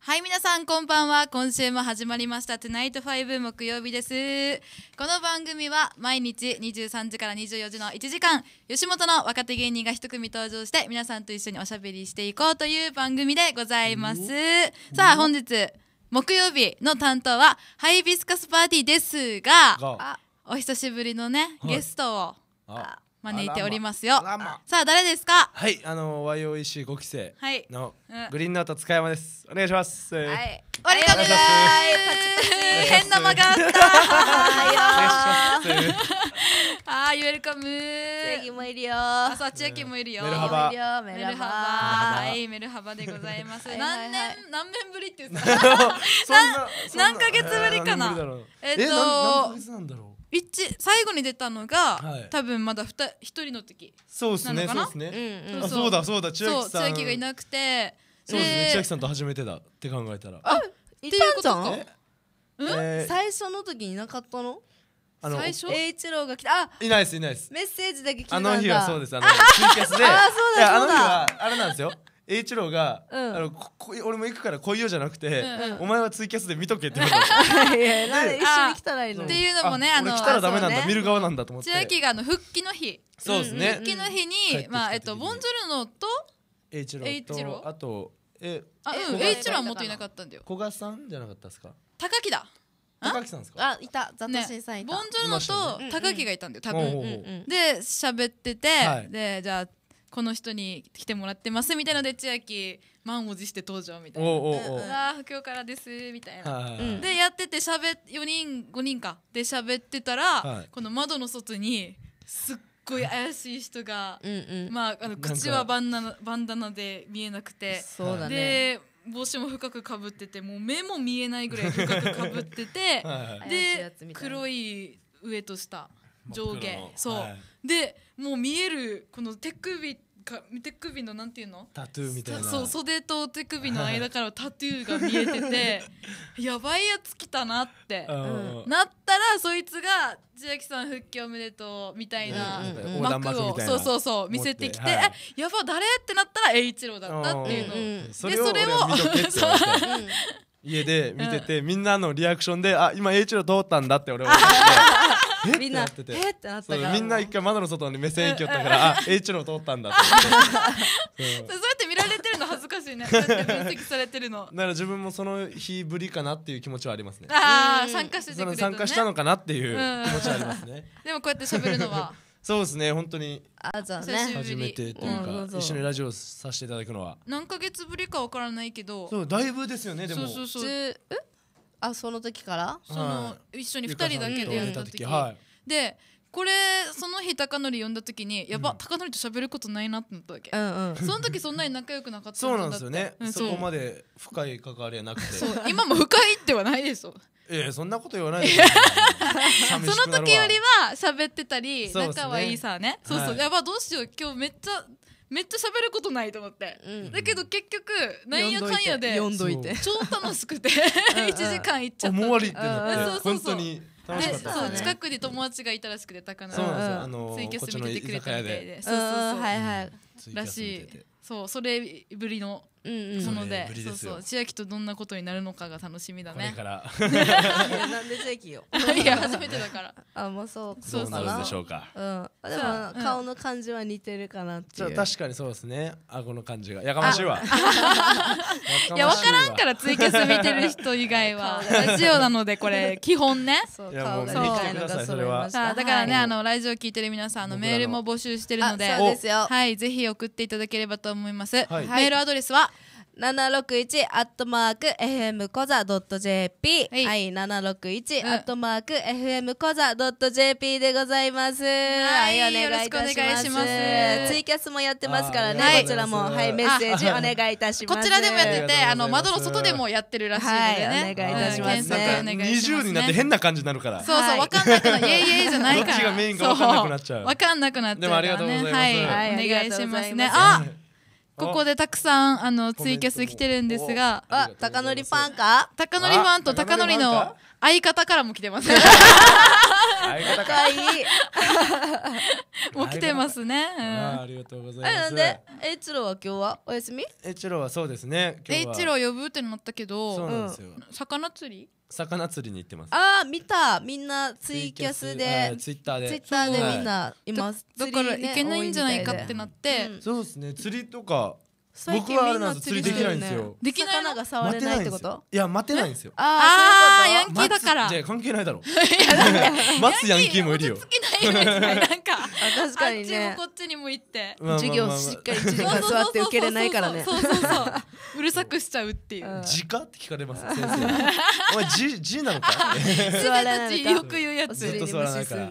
はい皆さんこんばんは今週も始まりました「トゥナイト5木曜日ですこの番組は毎日23時から24時の1時間吉本の若手芸人が一組登場して皆さんと一緒におしゃべりしていこうという番組でございますさあ本日木曜日の担当はハイビスカスパーティーですがお久しぶりのね、ゲストを招いておりますよ。ま、さあ誰ですか？はい、あの YOEC 五期生のグリーンナート塚山です。お願いします。はい、ありがとうございます。変な間があった。はい、ウェルカム。もいるよ。あ、千秋もいるよ。メルハバ。メルハバ。はい、メルハバでございます。何年何年ぶりって言った？何何ヶ月ぶりかな？えっと。何ヶ月なんだろう。一最後に出たのが、はい、多分まだ一人の時そうですねそうですね、んうん、そうだそうだ千秋さん千秋がいなくてそうですね千秋さんと初めてだって考えたらあっていうことゃん、えー、最初の時いなかったのあの最初栄一郎が来たあいないですいないですメッセージだけ聞いたんだあの日はそうですあの日イキャスで あそうだそうだあの日はあれなんですよ栄一郎が、うん、あのこ俺も行くから来いよじゃなくて、うんお前はツイキャスで見とけって言われた 一緒に来たらいいのっていうのもねあの来たらダメなんだ、ね、見る側なんだと思って千秋があの復帰の日そうですね復帰の日に、うん、まあえっとボンジョルノと栄一郎と一郎あとえあうん栄一郎はもっといなかったんだよ古賀さんじゃなかったですか高木だ高木さんですかあいた雑誌さんいボンジョルノと高木がいたんだよ、ね、多分、うんうん、で喋ってて、はい、でじゃあこの人に来てもらってますみたいなので千秋満を持して登場みたいな「おおああ今日からです」みたいな、でやっててしゃべ4人5人かで喋ってたら、はい、この窓の外にすっごい怪しい人がうん、まあ、あの口はバンダナバンダナで見えなくてそうだ、ね、で帽子も深くかぶっててもう目も見えないぐらい深くかぶってて はい、で黒い上と下上下そう、はい、でもう見えるこの手首か手首のなんていうのタトゥーみたいなそう袖と手首の間からタトゥーが見えてて やばいやつ来たなって、うん、なったらそいつが「千秋さん復帰おめでとう」みたいな幕を、そうそうそう見せてきて「はい、えやば誰?」ってなったら栄一郎だったっていうの、うん、でそれを 家で見てて、みんなのリアクションで「あ今栄一郎通ったんだ」って俺は思って。みんなってえってなったからみんな一回窓の外に目線行きよったから「あ栄一郎通ったんだ」って そうやって見られてるの恥ずかしいね分析されてるのだから自分もその日ぶりかなっていう気持ちはありますねああ参加してくれる、ね、参加したのかなっていう気持ちはありますね でもこうやって喋るのはそうですね本当にあそね初めてといううんか、そうそう一緒にラジオさせていただくのは何ヶ月ぶりかわからないけどそうだいぶですよねでもそうそうそうえあその時からそのは一緒に2人だけでやった時、はでこれその日高則呼んだ時にやば、うん高則と喋ることないなってなったわけ、うんうんその時そんなに仲良くなかったそうなんですよね、うんそそこまで深い関わりはなくて今も深いってはないでしょええそんなこと言わないで その時よりは喋ってたり、仲はいいさねそうそう、はい、やばどうしよう今日めっちゃめっちゃ喋ることないと思って、うん、だけど結局なんやかんやで超楽しくて1 時間いっちゃったもう終わりってなって本当に楽しかった、ね、そう近くに友達がいたらしくて高菜が、うん、ツイキャス見ててくれたみたいでそうそうそうはいはいらしいそうそれぶりのうんうん、そので、そうそう千秋とどんなことになるのかが楽しみだね。これから なんで千秋よ。いや初めてだから。あもうそうそうそうなるでしょうか。うん。でも顔の感じは似てるかなっていう。確かにそうですね。顎の感じがやかましいわ。いや分からんからツイキャス見てる人以外はラジオなのでこれ 基本ね。そう顔が似てるのがそれだからね、はい、あのラジオ聞いてる皆さんあのメールも募集してるので、はいぜひ送っていただければと思います。はい、メールアドレスは七六一アットマーク FM コザドット .jp はい、はい、761アットマーク FM コザドット .jp でございます、はいお願いいたしますツイキャスもやってますからねこちらもはいメッセージお願いいたしますこちらでもやっててあの窓の外でもやってるらしいのでねお願いいたします20になって変な感じになるからそうそうわかんなくなイエイイエイじゃないからどっちがメインかわかんなくなっちゃうわかんなくなっちゃうでもありがとうございますはいお願いしますねあここでたくさんあのツイキャス来てるんですがあ高典ファンか高典ファンと高典の相方からも来てます。相方かい。もう来てますね。ありがとうございます。で、えいちろは今日はお休み？えいちろはそうですね。えいちろ呼ぶってなったけど、そうなんですよ。魚釣り？魚釣りに行ってます。ああ、見た。みんなツイキャスで、ツイッターで、ツイッターでみんないます。だから行けないんじゃないかってなって。そうですね。釣りとか僕はなんで釣りできないんですよできない魚が触れないってこといや待てないんですよああヤンキーだからじゃ関係ないだろ 待つヤンキーもいるよ好きなイいよなんか確かにねこっちにも行って授業しっかり授業座って受けれないからねそうそうそううるさくしちゃうっていう時間って聞かれます 先生お前じじなのか座らないよく言うやつずっと座らないから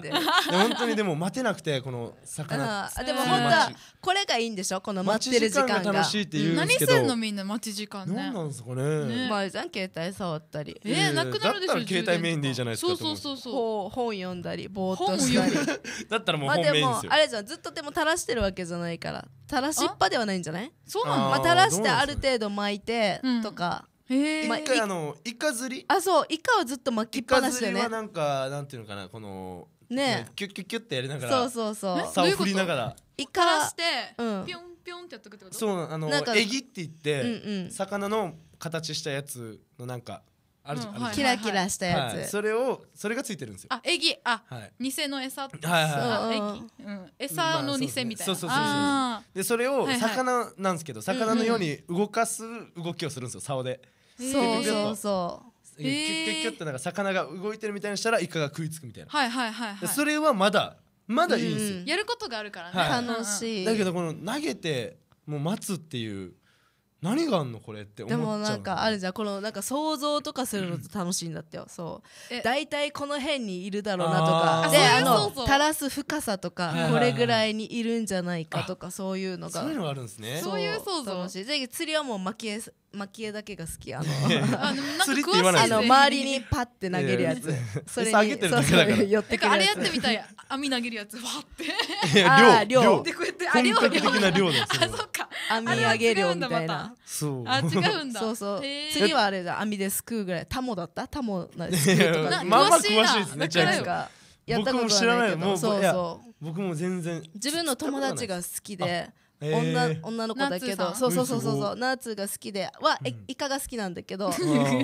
本当にでも待てなくてこの魚あでも本当はこれがいいんでしょこの待ってる時間がしいって言うんですけど何すんのみんな待ち時間ね何なんですかねまあじゃん携帯触ったりえー、なくなるでしょだ携帯メインでいいじゃないですかそうそうそうそう本読んだりぼーっとしたり だったらもう本メインですよ、まあ、でもあれじゃんずっとでも垂らしてるわけじゃないから垂らしっぱではないんじゃないそうなの、まあ、垂らしてある程度巻いてとか、えー、まあ、一回あのイカ釣りあそうイカはずっと巻きっぱなしでねイカ釣りはなんかなんていうのかなこのねキュッキュッキュッってやりながらそうそうそう竿振りながらイカらして、うん、ピョンぴょんってやっとくってことそうあのえぎって言って、うんうん、魚の形したやつのなんかあるじゃ、うん、キラキラしたやつ、はい、それをそれがついてるんですよあエギあ、はい、偽の餌はいはいはい、うん、餌の偽みたいな、まあ、そうそうそうそうでそれを魚なんですけど、はいはい、魚のように動かす動きをするんですよ竿で、うんうん、そうそうそうキュッキュッキュッてなんか魚が動いてるみたいにしたらイカが食いつくみたいな、はいはいはいはい、それはまだまだいいんですよ、やることがあるからね、はい、楽しいだけどこの投げてもう待つっていう何があんのこれって思っでもなんかあるじゃんこのなんか想像とかするのと楽しいんだってよ、うん、そう大体この辺にいるだろうなとかであの垂らす深さとか、これぐらいにいるんじゃないかとかそういうのがそういうのがあるんですねそういう想像楽しいで釣りはもう巻き餌キエだけが好きあの あの釣りって言わないあの周りにパって投げるやつ、それあげてるだけだから寄ってくるあれやってみたい網投げるやつわって 量量でこうやってあ本格的な量あそか網上げるみたいなそうあ違うんだ そうそう次はあれだ網ですくうぐらいタモだったタモなん詳しいですねチャイやった僕も知らないもうそうそう僕も全然自分の友達が好きで女女の子だけどそうそうそうそうそうナーツが好きでは、うん、イカが好きなんだけど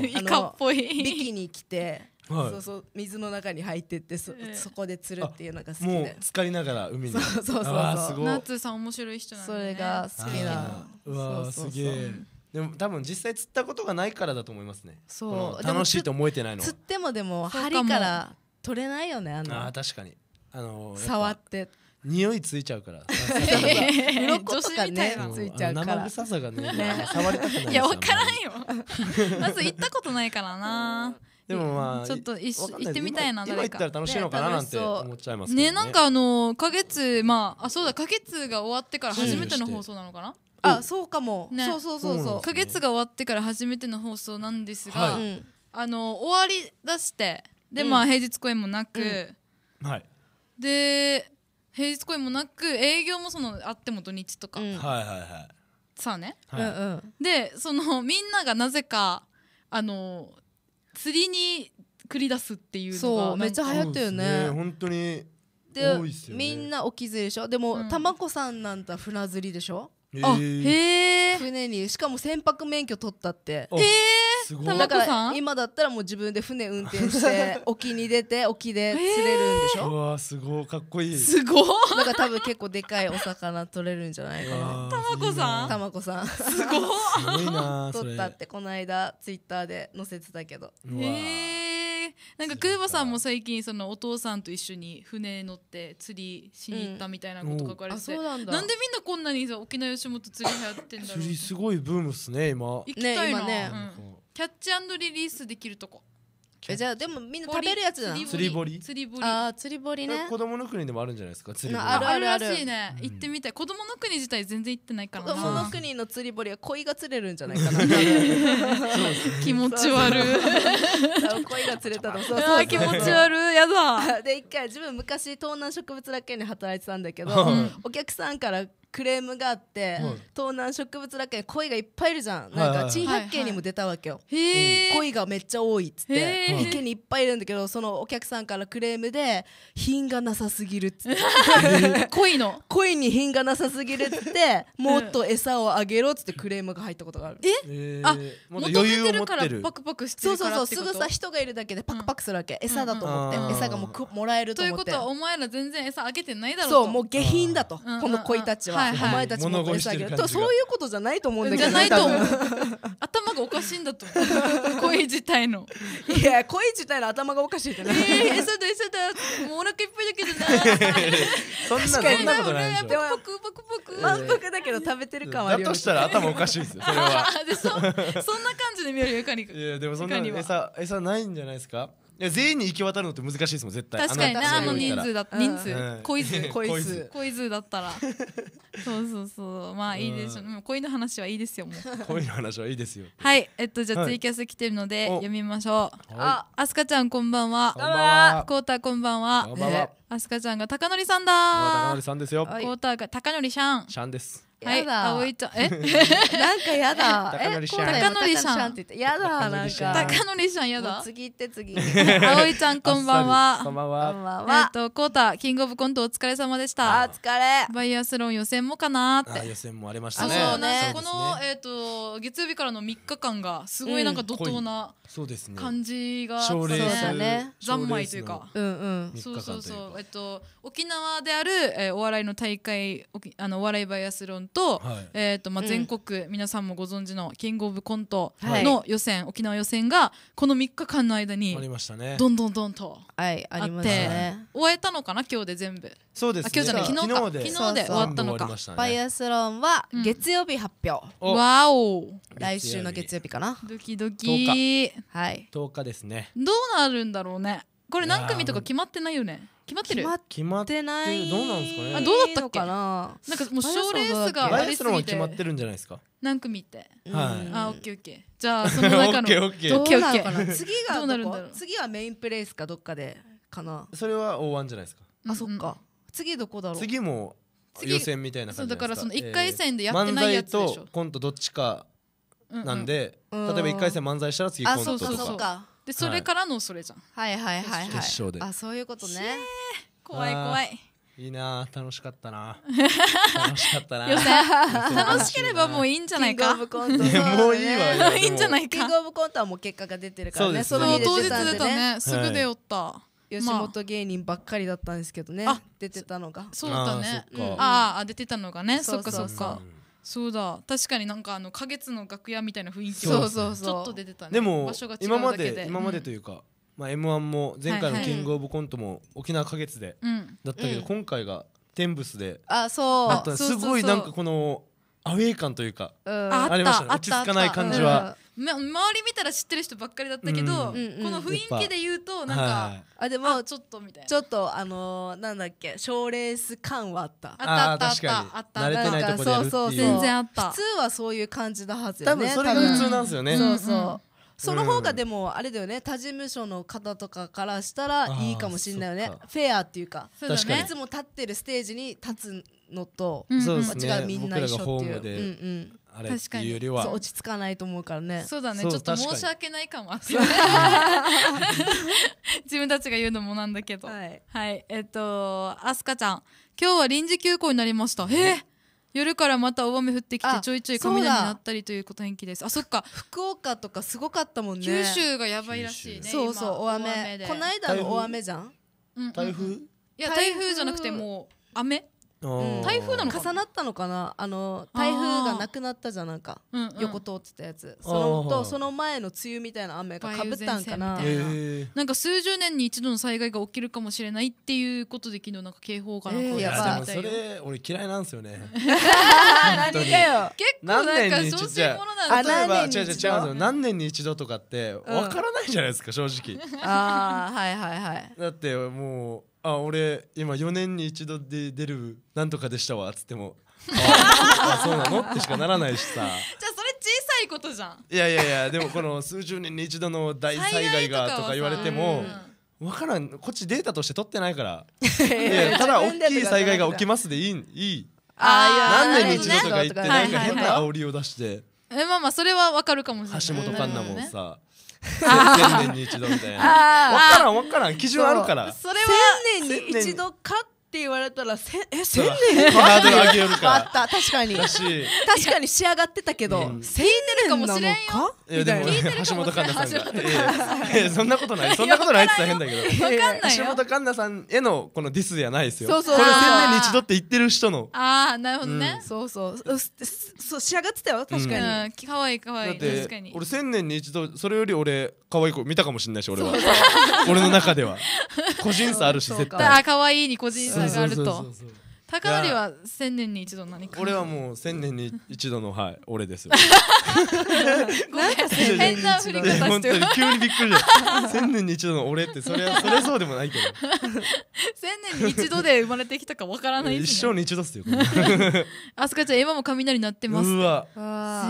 イカっぽいビキに来て。はい、そうそう水の中に入ってってそえー、そこで釣るっていうのが好きでもう浸かりながら海にそうそうそうそうナーツさん面白い人なんで、ね、それが好きなうわすげえでも多分実際釣ったことがないからだと思いますねそう楽しいと思えてないの釣ってもでも針から取れないよねあのあ確かにあのー、触って匂いついちゃうから。鱗とかね、ついちゃうから。生臭さがね、触りたくない。いや、わからんよ。まず行ったことないからな。でもまあ、ちょっと行ってみたいな、誰か。行ったら楽しいのかななんて思っちゃいますね。なんかあの、か月、まあ、あ、そうだ、か月が終わってから初めての放送なのかなあ、そうかも。そうそうそうそう。か月が終わってから初めての放送なんですが、あの、終わり出して、で、まあ、平日公演もなく、はい。で、平日恋もなく営業もそのあっても土日とか、うん、はいはいはいさあね、はい、でそのみんながなぜかあの釣りに繰り出すっていうのがそうめっちゃ流行ったよねね本当にで、ね、みんな沖釣りでしょでも、たま玉子さんなんて船釣りでしょあへえ船にしかも船舶免許取ったってへえすごいだから今だったらもう自分で船運転して 沖に出て沖で釣れるんでしょ、うわすごかっこいいすごいんか多分結構でかいお魚取れるんじゃないかなたまこさんたまこさんすごいな取 ったってこの間ツイッターで載せてたけどへえなんか久保さんも最近そのお父さんと一緒に船乗って釣りしに行ったみたいなこと書かれてて、うん、なんでみんなこんなにさ沖縄吉本釣り流行ってんだろう釣りすごいブームっすね今行きたいな、ね今ね、うんキャッチアンドリリースできるとこえじゃあでもみんな食べるやつじゃ釣り堀釣り堀ああ釣り堀ね子供の国でもあるんじゃないですか釣り堀あるあるあるらしいね、うん、行ってみたい子供の国自体全然行ってないからな子供の国の釣り堀は鯉が釣れるんじゃないかな 気持ち悪い鯉が釣れたのそうそう気持ち悪いやだ で一回自分昔東南植物楽園に働いてたんだけど、うん、お客さんからクレームがあって、東南植物だけで鯉がいっぱいいるじゃん、なんか珍百景にも出たわけよ、鯉がめっちゃ多いっつって池にいっぱいいるんだけどそのお客さんからクレームで品がなさすぎるっつって 鯉の鯉に品がなさすぎるっつってもっと餌をあげろっつってクレームが入ったことがあるえあ求めてるからパクパクしてそうそうそうすぐさ人がいるだけでパクパクするわけ、餌だと思って餌がもうもらえると思ってということはお前ら全然餌あげてないだろうとそうもう下品だと、この鯉たちははいはい、お前たちもこれあげるとそういうことじゃないと思うんだけど、じゃないと思う頭がおかしいんだと思う声自体のいや声自体の頭がおかしいじゃないえー、餌だ餌だもうお腹いっぱいだけどなそんなそんなことないでしょでもパクパクパク満腹だけど食べてる感はあるよだとしたら頭おかしいですよそれは でそそんな感じで見えるよゆかにいやでもそんな餌餌ないんじゃないですか全員に行き渡るのって難しいですもん絶対確かにねあの人数だった人数うん恋数恋数恋数だったら そうそうそうまあいいでしょうもう恋の話はいいですよもう恋の話はいいですよはいえっとじゃあツイキャス来てるので読みましょうああすかちゃんこんばんこんばはんはこうたこんばんはあすかちゃんが高典さん高だ森さんですよはいコが高典のりシャンシャンですはい、葵ちゃん、え、なんかやだ。え、高典さんって言っやだ、なんか。高典さんやだ。次行って次。葵ちゃん、こんばんは。こんばんは。えっと、こうた、キングオブコントお疲れ様でした。あ、疲れ。バイアスロン予選もかなって。予選もありましたね。そうね。この、えっと、月曜日からの三日間が、すごいなんか怒涛な。そうですね。感じが。そうだね。三昧というか。うんうん。そうそうそう、えっと、沖縄である、えお笑いの大会、あの、お笑いバイアスロン。と,、えーとまあ、全国、皆さんもご存知のキングオブコントの予選、沖縄予選がこの3日間の間にどんどんどんとあって、終えたのかな今日で全部そうです、今日じゃない昨日か昨日で終わったのかバイアスロンは月曜日発表、わお来週の月曜日かなドキドキ10日,、はい、10日ですねどうなるんだろうねこれ何組とか決まってないよね決まってる決まってないどうなんですかねあどうだったっけななんかもう賞レースが決まってるんじゃないですか何組って、はい、あオッケーオッケーじゃあその中の オッケーオッケー次がどうなるんだろう次はメインプレイスかどっかでかなそれは O1 じゃないですかあそっか、次どこだろう次も予選みたいな感じだからその一回戦でやってないやつでしょ、コントどっちかなんで、例えば1回戦漫才したら次コントとかあそうそうそうかでそれからのそれじゃん、はいはいはいはい決勝であそういうことね怖い怖いいいな楽しかったな 楽しかったな楽しければもういいんじゃないかもういいわいいんじゃないかキングオブコントはもう結果が出てるからねそうね当日出たねすぐ出よった、はい吉本芸人ばっかりだったんですけどね、まあ、出てたのがそうだったねあ、うん、あ出てたのがねそっかそっかそうだ確かになんかあの花月の楽屋みたいな雰囲気がちょっと出てたねでも今まで今までというか、まあ、m 1も前回のキングオブコントも沖縄花月でだったけど、今回が天スであそうすごいなんかこのアウェー感というか、うん、ありましたね落ち着かない感じは、うんう周り見たら知ってる人ばっかりだったけど、この雰囲気で言うとなんか、はい、あでもちょっとみたいなちょっとあのー、なんだっけ賞レース感はあったあったあったあった慣れてないとこそうそう全然あった普通はそういう感じだはずよね多分それが普通なんですよね、そうそうその方がでもあれだよね他事務所の方とかからしたらいいかもしれないよねフェアっていうかか、ね、いつも立ってるステージに立つのと、うん、うん、間違うみんな一緒っていう。ううんうんあれっていうよりは落ち着かないと思うからねそうだねちょっと申し訳ないかも 自分たちが言うのもなんだけどはい、はい、えっとあすかちゃん今日は臨時休校になりましたえー、夜からまた大雨降ってきてちょいちょい雷になったりということ天気ですあそっか福岡とかすごかったもんね九州がやばいらしいねそうそう大雨この間の大雨じゃん台風、うんうん、いや台風じゃなくてもう雨台風なの重なったのかなあの台風がなくなったじゃんなんか、横通ってたやつそのとその前の梅雨みたいな雨がかぶったんかななんか数十年に一度の災害が起きるかもしれないっていうことで昨日なんか警報がなんか、えー、やでもそれ俺嫌いなんですよね 何かよ結構なんか小心者なんだ例えば違う違う違う何年に一度とかってわからないじゃないですか正直、ああはいはいはいだってもうあ俺今4年に一度で出るなんとかでしたわっつってもあ そうなのってしかならないしさじゃあそれ小さいことじゃんいやいやいやでもこの数十年に一度の大災害がとか言われても分からんこっちデータとして取ってないから ただ大きい災害が起きますでいいいいあ何年に一度とか言ってなんか変な煽りを出してえまあまあそれは分かるかもしれない橋本環奈もさ、1 0年に一度みたいな分からんわからん基準あるからそれは1年に一度かっって言われたらせえ千年ハードル上げるかあった確かに確かに仕上がってたけど、うん、千年なのかみたいな橋本環奈さんが、そんなことないそんなことないって変だけど橋本環奈さんへのこのディスじゃないですよそうそうこれ千年に一度って言ってる人のああなるほどね、うそうそうそう仕上がってたよ確かに、可愛い可愛い確かに俺千年に一度それより俺可愛い子見たかもしれないし俺は俺の中では個人差あるし絶対あ可愛いに個人差さがあると高成は千年に一度何か俺はもう千年に一度のはい俺ですよ なんか変な振り方してる急にびっくりだ千年に一度の俺ってそれはそれそうでもないけど千年に一度で生まれてきたかわからないね、一生に一度っすよあすかちゃん今も雷鳴ってますうわ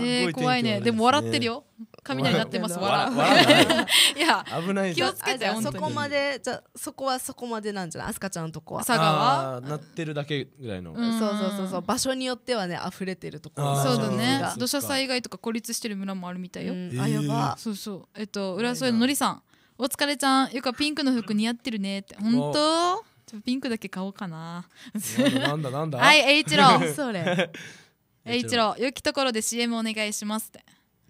すごい怖いねでも笑ってるよ、雷鳴ってます。わ いや 危ない気をつけてそこまでじゃそこはそこまでなんじゃない。アスカちゃんのとこは。佐川なってるだけぐらいの。そうそうそうそう場所によってはね溢れてるとこそうだね。土砂災害とか孤立してる村もあるみたいよ。あやば。そうそうえっと浦添のりさん。お疲れちゃん、ゆかピンクの服似合ってるねって、本当。ピンクだけ買おうかな。なんだなんだ。はい、栄一郎。それ。栄一郎、良きところで CM お願いしますって。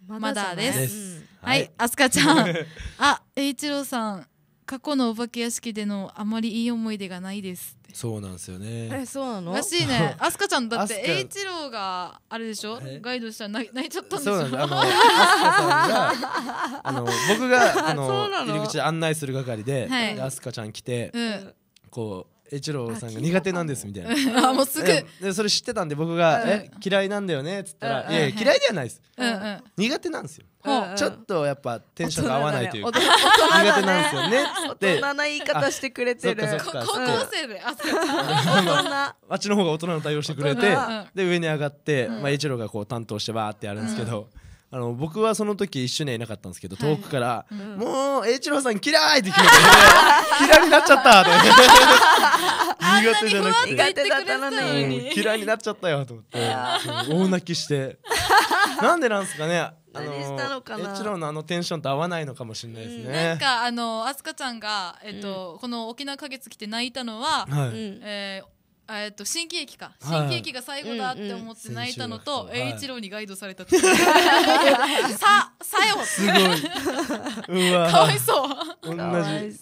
まだです。はい、あすかちゃん。あ、栄一郎さん、過去のお化け屋敷でのあまりいい思い出がないです。そうなんですよね。え、そうなの。らしいね。あすかちゃんだって、栄一郎があれでしょガイドしたら、泣いちゃったんですよ。あの、あの、僕が、あの、入り口案内する係で、あすかちゃん来て。こう。一郎さんが苦手なんですみたいな あもうすぐでそれ知ってたんで僕が「うん、え嫌いなんだよね」っつったら「うん、いやいや嫌いではないです、うんうん、苦手なんですよ、うんうん、ちょっとやっぱテンションが合わないというか、ね、苦手なんですよね」大人な言い方してくれてる高校生であっちの方が大人の対応してくれてで上に上がって、まあ、一郎がこう担当してわーってやるんですけど、あの僕はその時一緒にはいなかったんですけど、遠くから、もう栄一郎さん嫌いって聞いて嫌いになっちゃったって 苦手じゃなくて苦手だったのにうん嫌いになっちゃったよと思って大泣きしてなんでなんですかねあの何の栄一郎のあのテンションと合わないのかもしれないですね、なんかあのあすかちゃんがえっと、この沖縄花月来て泣いたのは、はうんえーえっと新喜劇か新喜劇が最後だって思って泣いたのと栄、一郎にガイドされた ささよすごいうわ かわいそう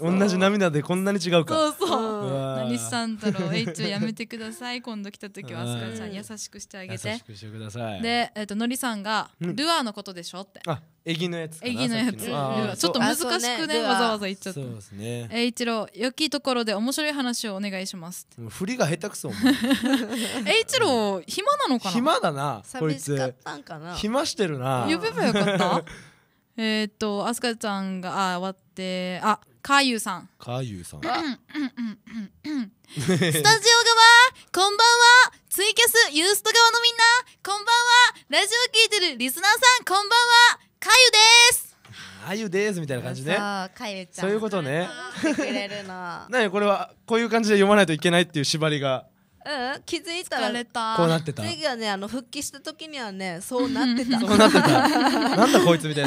同じ同じ涙でこんなに違うかそうそう何さん太郎栄一郎やめてください今度来た時はあすかちゃん優しくしてあげて優しくしてくださいで、えっとのりさんが「ルアーのことでしょ」ってあえぎのやつえぎのやつちょっと難しくねわざわざ言っちゃったそうですねえ一郎良きところで面白い話をお願いします振りが下手くそえ一郎暇なのかな暇だなこいつ暇してるな呼べばよかった えっとあすかちゃんがあ終わってあかゆうさんかゆうさんスタジオ側こんばんはツイキャスユースト側のみんなこんばんはラジオ聴いてるリスナーさんこんばんはかゆですあゆですみたいな感じねそうかゆちゃんそういうことね来てくれるの 何これはこういう感じで読まないといけないっていう縛りがうん気づいたらこうなってた次はねあの復帰した時にはねそうなってた そうなってたなんだこいつみたい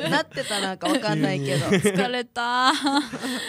な なってたなんかわかんないけど疲れた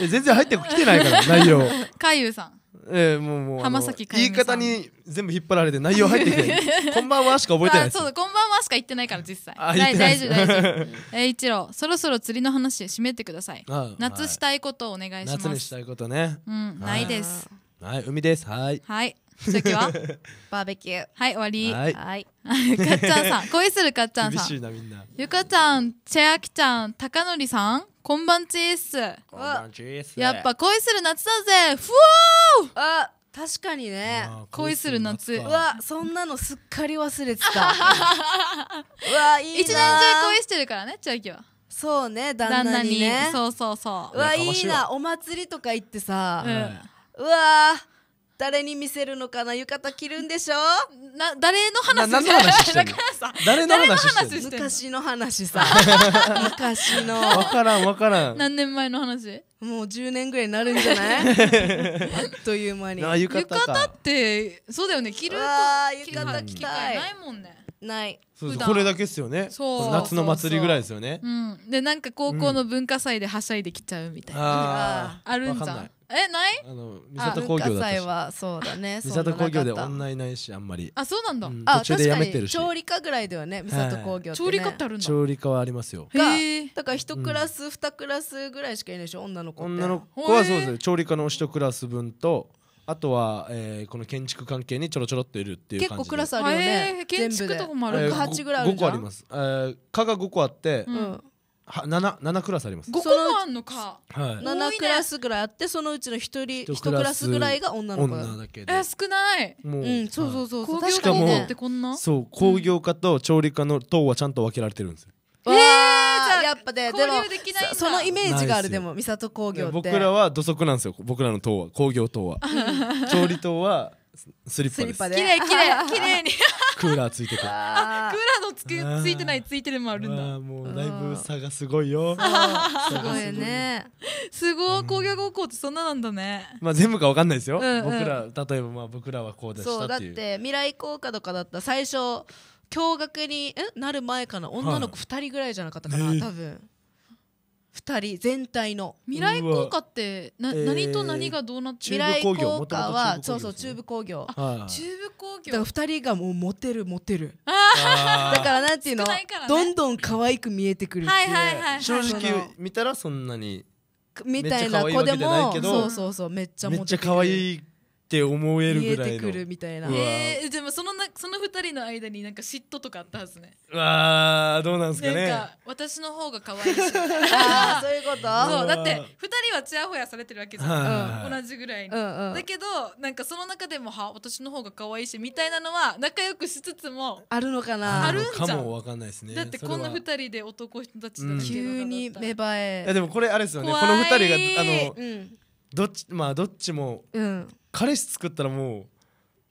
全然入ってきてないから内容かゆさんえー、もうもう浜崎言い方に全部引っ張られて内容入ってきて「こんばんは」しか覚えてないそうこんばんはしか言ってないから実際大丈夫大丈夫え一郎そろそろ釣りの話締めてください夏したいことをお願いします夏にしたいことねうんないですはい海ですはいはい初は バーベキューはい終わりはい かっちゃんさん恋するかっちゃんさんゆかちゃん千秋ちゃん高則さんこんばんちーっすやっぱ恋する夏だぜふおーあ確かにね恋する夏うわそんなのすっかり忘れてた うわいいな一年中恋してるからねち千秋はそうね旦那にねそうそうそううわいいなお祭りとか行ってさ、うわ誰に見せるのかな浴衣着るんでしょな誰の話な何の話してん誰の話してん昔の話さ 昔のわからんわからん何年前の話もう10年ぐらいになるんじゃない あっという間に浴衣ってそうだよね着る浴衣着たいないもんねないそうこれだけですよね夏の祭りぐらいですよねうんでなんか高校の文化祭ではしゃいできちゃうみたいな、うあるんじゃんえないあの三里工業だったはそうだね 三里工業で女いないしあんまりあそうなんだ、うん、途中でやめてるし調理科ぐらいではね三里工業、ね、調理科ってあるんだ調理科はありますよだから一クラス二、うん、クラスぐらいしかいないでしょ女の子女の子はそうです調理科の一クラス分とあとは、えー、この建築関係にちょろちょろっているっていう結構クラスあるよね、えー、建築とかもある68ぐらいあるじゃん5個あります、えー、科が五個あって、うんは七七クラスあります。五個もあんのか。はい。七クラスぐらいあってそのうちの一人一クラスぐらいが女の子。女だけで。え少ない。もう、うん、そうそうそうそう。確かもそう工業科と調理科の等はちゃんと分けられてるんですよ。ええーやっぱで でもそのイメージがあるでも三郷工業って僕らは土足なんですよ僕らの塔は工業塔は調理塔はスリッパで綺麗綺麗 綺麗にクーラーついててあクーラーのつついてないついてるもあるんだもうだいぶ差がすごいよすごいねすごい工業高校ってそんななんだね、まあ全部かわかんないですよ、うんうん、僕ら例えばまあ僕らはこうでしたっていうそうだって未来工科とかだった最初驚愕になる前かな女の子2人ぐらいじゃなかったかな、はい、多分。2人全体の未来効果ってな、えー、何と何がどうなって未来効果はそうそう中部工業、中部工業だから2人がもうモテるモテるだからなんていうの、ね、どんどん可愛く見えてくるはいはいはい、正直見たらそんなにみたいな子でもそうそうそうめっちゃモテるめっちゃ可愛いって思えるぐらいのえー、でもそのなその二人の間になんか嫉妬とかあったはずねわあどうなんですかねなんか私の方が可愛いし あそういうことそうだって二人はちやほやされてるわけじゃん、同じぐらいに、うんうん、だけどなんかその中でもは私の方が可愛いしみたいなのは仲良くしつつもあるのかなあるんじゃんかもわかんないですねだってこんな二人で男人たちだうん、急に芽生えいやでもこれあれですよねこの二人があの、うん、どっちまあどっちも、うん彼氏作ったらも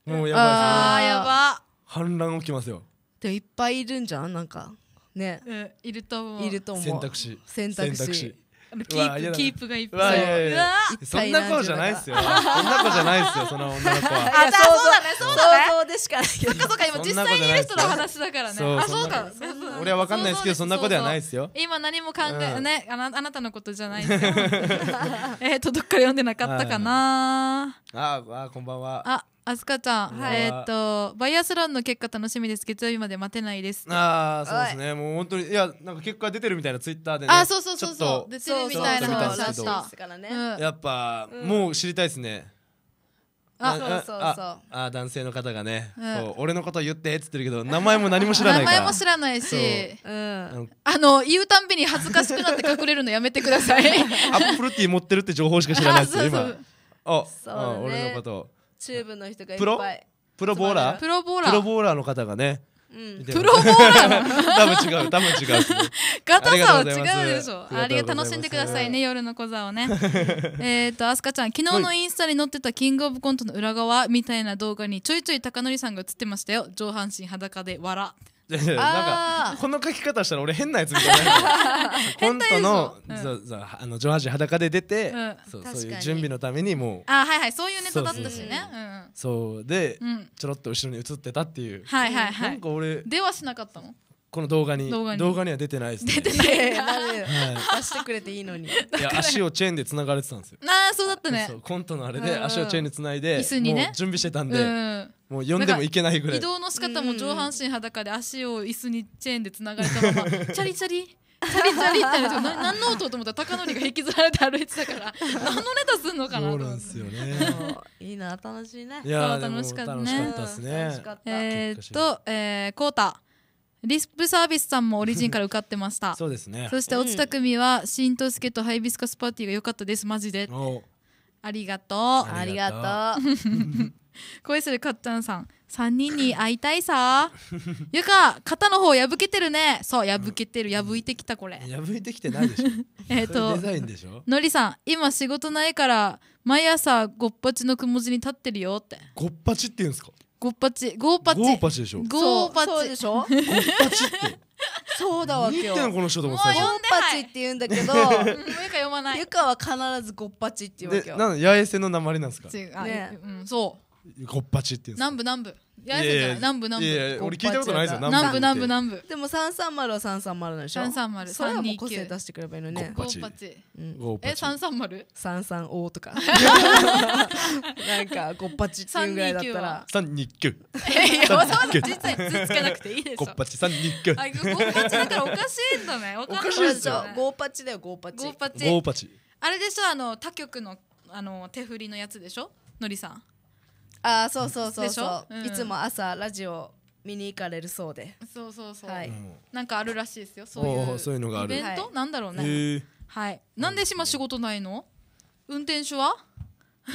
うもうやばいであやば反乱起きますよでもいっぱいいるんじゃんなんかねういると思ういると思う選択肢選択肢キープキープがいっぱい。そんな子じゃないっすよ。そんな子じゃないっすよ。その女の子は。あ、そうだね、そうだね。でしかない。そっかそっか今実際にいる人の話だからね。あ、そうか。俺は分かんないっすけどそんな子ではないっすよ。今何も考えねあなあなたのことじゃないですよ。えっとどっか読んでなかったかな。ああこんばんは。ああすかちゃん、はい、えっ、ー、とバイアスロンの結果楽しみです月曜日まで待てないですああそうですねもう本当にいやなんか結果出てるみたいなツイッターで、ね、あそうそうそうそう出てるみたいな話だったうん、やっぱ、うん、もう知りたいですねあそうそうそうあ男性の方がね、うん、俺のこと言ってっつってるけど名前も何も知らないから名前も知らないし、うん、あの言うたんびに恥ずかしくなって隠れるのやめてください アップルティー持ってるって情報しか知らないですよ今あ、そう、ね、俺のことチューブの人がいっぱいプロボーラープロボーラープロボーラーの方がねうん、プロボーラー多分違う多分違う、ガタさは違うでしょありが楽しんでくださいね、夜の小座をね えっとあすかちゃん昨日のインスタに載ってたキングオブコントの裏側みたいな動画にちょいちょい高典さんが映ってましたよ上半身裸で笑 なんかこの書き方したら俺変なやつみたいな 本当の、うん、あの上半身裸で出て、うん、そうそういう準備のためにもうあはいはいそういうネタだったしねそうで、うん、ちょろっと後ろに映ってたっていう、はいはいはいなんか俺ではしなかったのこの動画に動画には出てないですね出てないはい、出してくれていいのにいや足をチェーンでつながれてたんですよああそうだったねコントのあれで足をチェーンでつないで、うん、ね、準備してたんで、うん、もう呼んでもいけないぐらい移動の仕方も上半身裸で足を椅子にチェーンでつながれたままチャリチャリチャリチャリって何の音と思ったら貴則が引きずられて歩いてたから 何のネタすんのかなそうなんですよねいいな楽しいねいや楽しかったね楽しかったですね、えー、っと、えー、コータリスプサービスさんもオリジンから受かってました そうですねそして落ちた組はしんとすけとハイビスカスパーティーが良かったですマジでありがとうありがとう恋 するかっちゃんさん3人に会いたいさ ゆか肩の方破けてるねそう破けてる、うん、破いてきたこれ破いてきてないでしょえっとのりさん今仕事ないから毎朝ごっぱちのくも字に立ってるよってごっぱちっていうんですかゴッパチゴーパチゴーパチでしょゴーパチでしょゴーパチってそうだわけよ。てんのこの人と思ってゴパチって言うんだけど、ゆ か読まない。ゆかは必ずゴッパチって言うわけよ。なん八重瀬の名前なんですか。うん、そう。ゴッパチって言うんです。南部南部。八重さん南部南部俺聞いたことないですよ南部南部南部でも330は330なんでしょ330それはもう個性出してくればいいのねゴーパチ、うん、え三 330?335 とか なんかゴッパチっていうぐらいだったら329えいやわざわざ実際つけなくていいでしょゴッパチ3 2ゴーパチだからおかしいんだね おかしいですよゴーパチだよゴーパチゴーパチあれでしょあの他局のあの手振りのやつでしょのりさんあそうそうそうそう、うん、いつも朝ラジオ見に行かれるそうでそうそうそう、はい、なんかあるらしいですよそういうそういうのがあるイベント、はい、なんだろうね、はいなんで島仕事ないの運転手は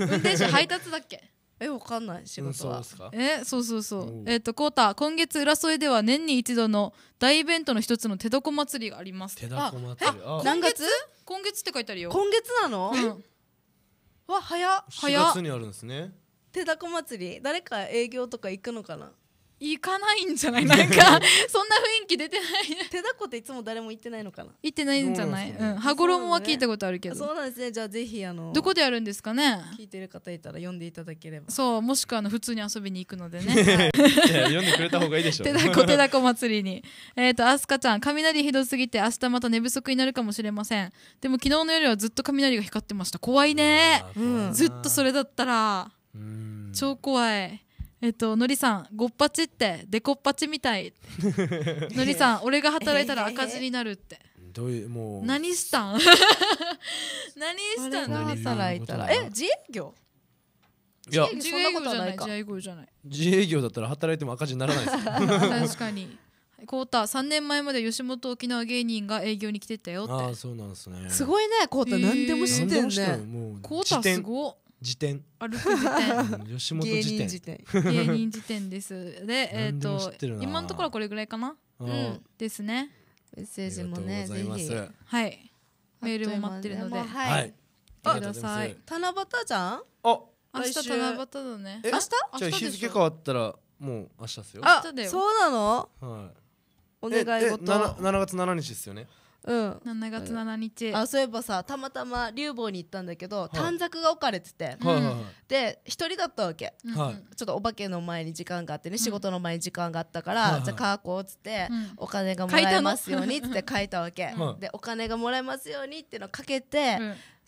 運転手配達だっけ えわかんない仕事は、うん、そえそうそうそうえっ、ー、とこうた今月浦添では年に一度の大イベントの一つの手だこ祭りがあります手だこ祭り今月今月って書いてあるよ今月なの、うん、わ早早4月にあるんですね手だこ祭り誰か営業とか行くのかな行かないんじゃない なんかそんな雰囲気出てない 手だこっていつも誰も行ってないのかな行ってないんじゃない、うん、羽衣は聞いたことあるけどそうなんですねじゃあぜひあのどこでやるんですかね聞いてる方いたら呼んでいただければそうもしくはあの普通に遊びに行くのでね いや読んでくれた方がいいでしょ手だこ手だこ祭りにえっとあすかちゃん雷ひどすぎて明日また寝不足になるかもしれませんでも昨日の夜はずっと雷が光ってました怖いね、うん、ずっとそれだったら超怖いえっと、のりさん、ごっぱちってデコっぱちみたい のりさん、俺が働いたら赤字になるって。どういうもう何したん 何したん働いたらえ自営業いや自営業じゃない自営業じゃない自営業だったら働いても赤字にならないです 確かにコータ3年前まで吉本沖縄芸人が営業に来てたよってあそうなんですねすごいねコータ何でも知ってんねコータすごっ辞典歩く辞典吉本芸人辞典芸人辞典ですで えっ、と今のところこれぐらいかなうんですねメッセージもねぜひはいメールも待ってるのではいいありい七夕じゃんあ明日七夕だねえ明日じゃあ日付変わったらもう明日ですよあ明日だよそうなのはいお願いえ事な月七日ですよねうん7月7日あそういえばさたまたま竜房に行ったんだけど、短冊が置かれてて、で一人だったわけ、ちょっとお化けの前に時間があってね、仕事の前に時間があったから、じゃあ書こうっつって、お金がもらえますようにっつって書いたわけ、でお金がもらえますようにっていうのをかけて、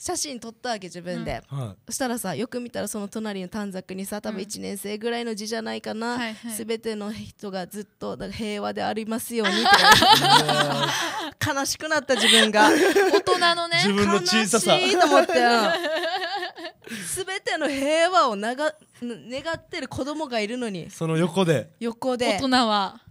写真撮ったわけ自分で、はい、そしたらさよく見たらその隣の短冊にさ多分1年生ぐらいの字じゃないかな、はい全ての人がずっと平和でありますようにって 悲しくなった自分が 大人のね自分の小ささ悲しいと思って 全ての平和をなが願ってる子供がいるのにその横で横で大人は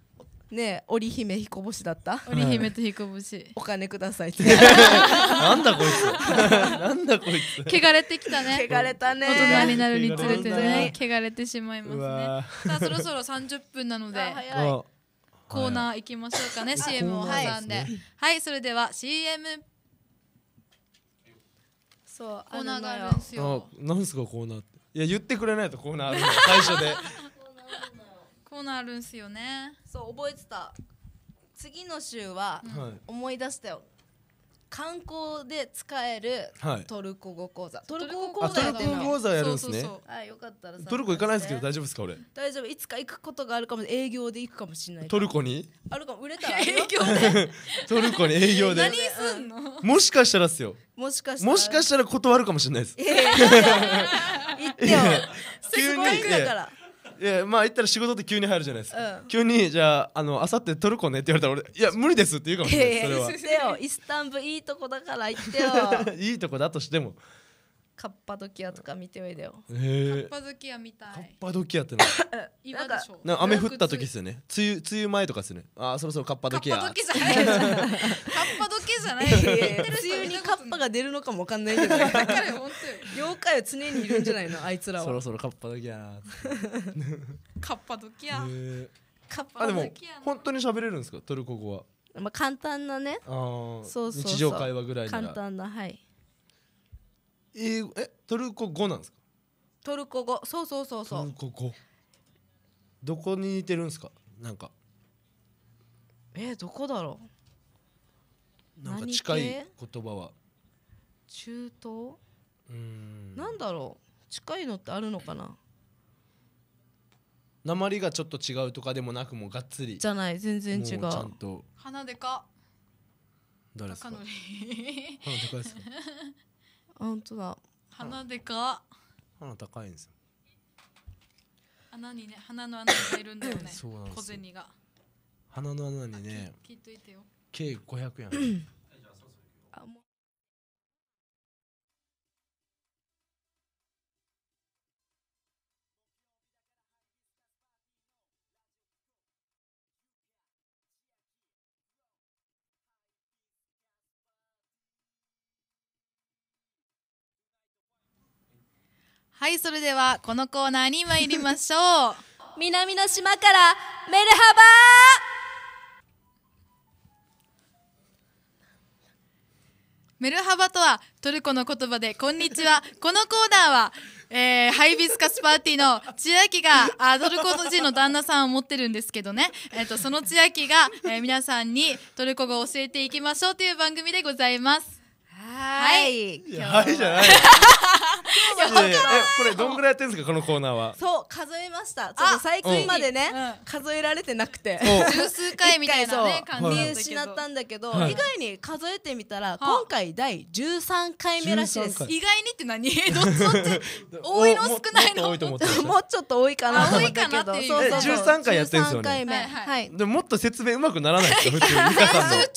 ね織姫彦星だった織姫と彦星お金くださいって なんだこいつ なんだこいつ汚れてきたね汚れたね大人になるにつれてね汚れてしまいますねさあそろそろ三十分なのでいコーナー行きましょうかね CM を挟んで、はいそれでは CM そうコーナーがあるんですよなんですかコーナーっていや言ってくれないとコーナー最初で コーナーあるんすよねそう覚えてた次の週ははい思い出したよ観光で使えるはいトルコ語講座、トルコ語講座トやってるコの講座やるんすねそうそうあよかったらさトルコ行かないですけど大丈夫ですか俺大丈夫いつか行くことがあるかも営業で行くかもしれないトルコにあるかも売れたら営業で トルコに営業で何すんのもしかしたらっすよもしかしたらもしかしたら断るかもしれないですいや行ってよ急に行くだからえまあ言ったら仕事って急に入るじゃないですか、うん、急にじゃああのってトルコねって言われたら俺いや無理ですって言うかもしれないそれはイスタンブいいとこだから行ってよいいとこだとしてもカッパドキアとか見ておいでよ。えー、カッパドキアみたい。カッパドキアってな。岩でしょ。な雨降った時ですよね。梅雨梅雨前とかですね。あそろそろカッパドキア。カッパドキじゃない。カッパドキじゃない。梅雨にカッパが出るのかもわかんないけど。妖怪は常にいるんじゃないのあいつらは。そろそろカッパドキア。カッパドキア。カッパドキア。本当に喋れるんですかトルコ語は。まあ簡単なね。日常会話ぐらい簡単なはい。英語えトルコ語なんですかトルコ語そうそうそうそトルうコ語どこに似てるんですかなんかえーどこだろうなんか近い言葉は中東うんなんだろう近いのってあるのかな鉛がちょっと違うとかでもなくもうがっつりじゃない全然違うもうちゃんと鼻でか誰ですか鼻彼女でかですか 本当だ鼻でか鼻高いんですよ穴にね鼻の穴がいるんだよねそうなんです小銭が鼻の穴にねといてよ計500円はいそれではこのコーナーに参りましょう 南の島からメルハバメルハバとはトルコの言葉でこんにちは このコーナーはえー、ハイビスカスパーティーの千秋があトルコ人の旦那さんを持ってるんですけどね、えーと、その千秋が、えー、皆さんにトルコ語を教えていきましょうという番組でございます。はい。はいじゃない。やえこれどんぐらいやってるんですかこのコーナーはそう数えましたちょっと最近までね、数えられてなくて十数回みたいなね感じ見失ったんだけど、意外に数えてみたら、今回第十三回目らしいです意外にって何 どっちど多いの少ないのもうちょっと多いかな多いかなっていうそう回やってるんですよね回目はい、はい、でももっと説明うまくならないですか普通 超上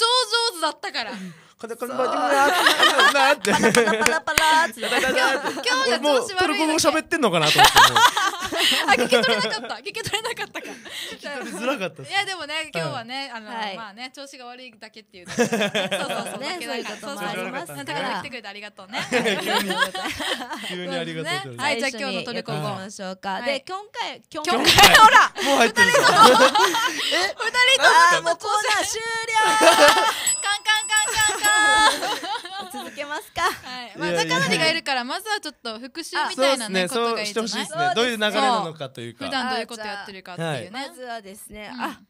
手だったからこタカナバジュラーってなってパラパラって今日が調子悪いトルコ語喋ってんのかなと思ってあ聞き取れなかった聞き取れなかったか聞き取りづらかったいやでもね今日はねあのまあね調子が悪いだけっていう そうそうそうそうそうこともありますだから来てくれてありがとうね急にありがとうはいじゃあ今日のトルコ語ょうかで今回今回ほらもう入ってる二人ともうコーナー終了かんかんかん続けますかはいまあ仲間がいるからまずはちょっと復習みたいなねことがいいじゃないですねどういう流れなのかというか普段どういうことやってるかっていうねまずはですねあ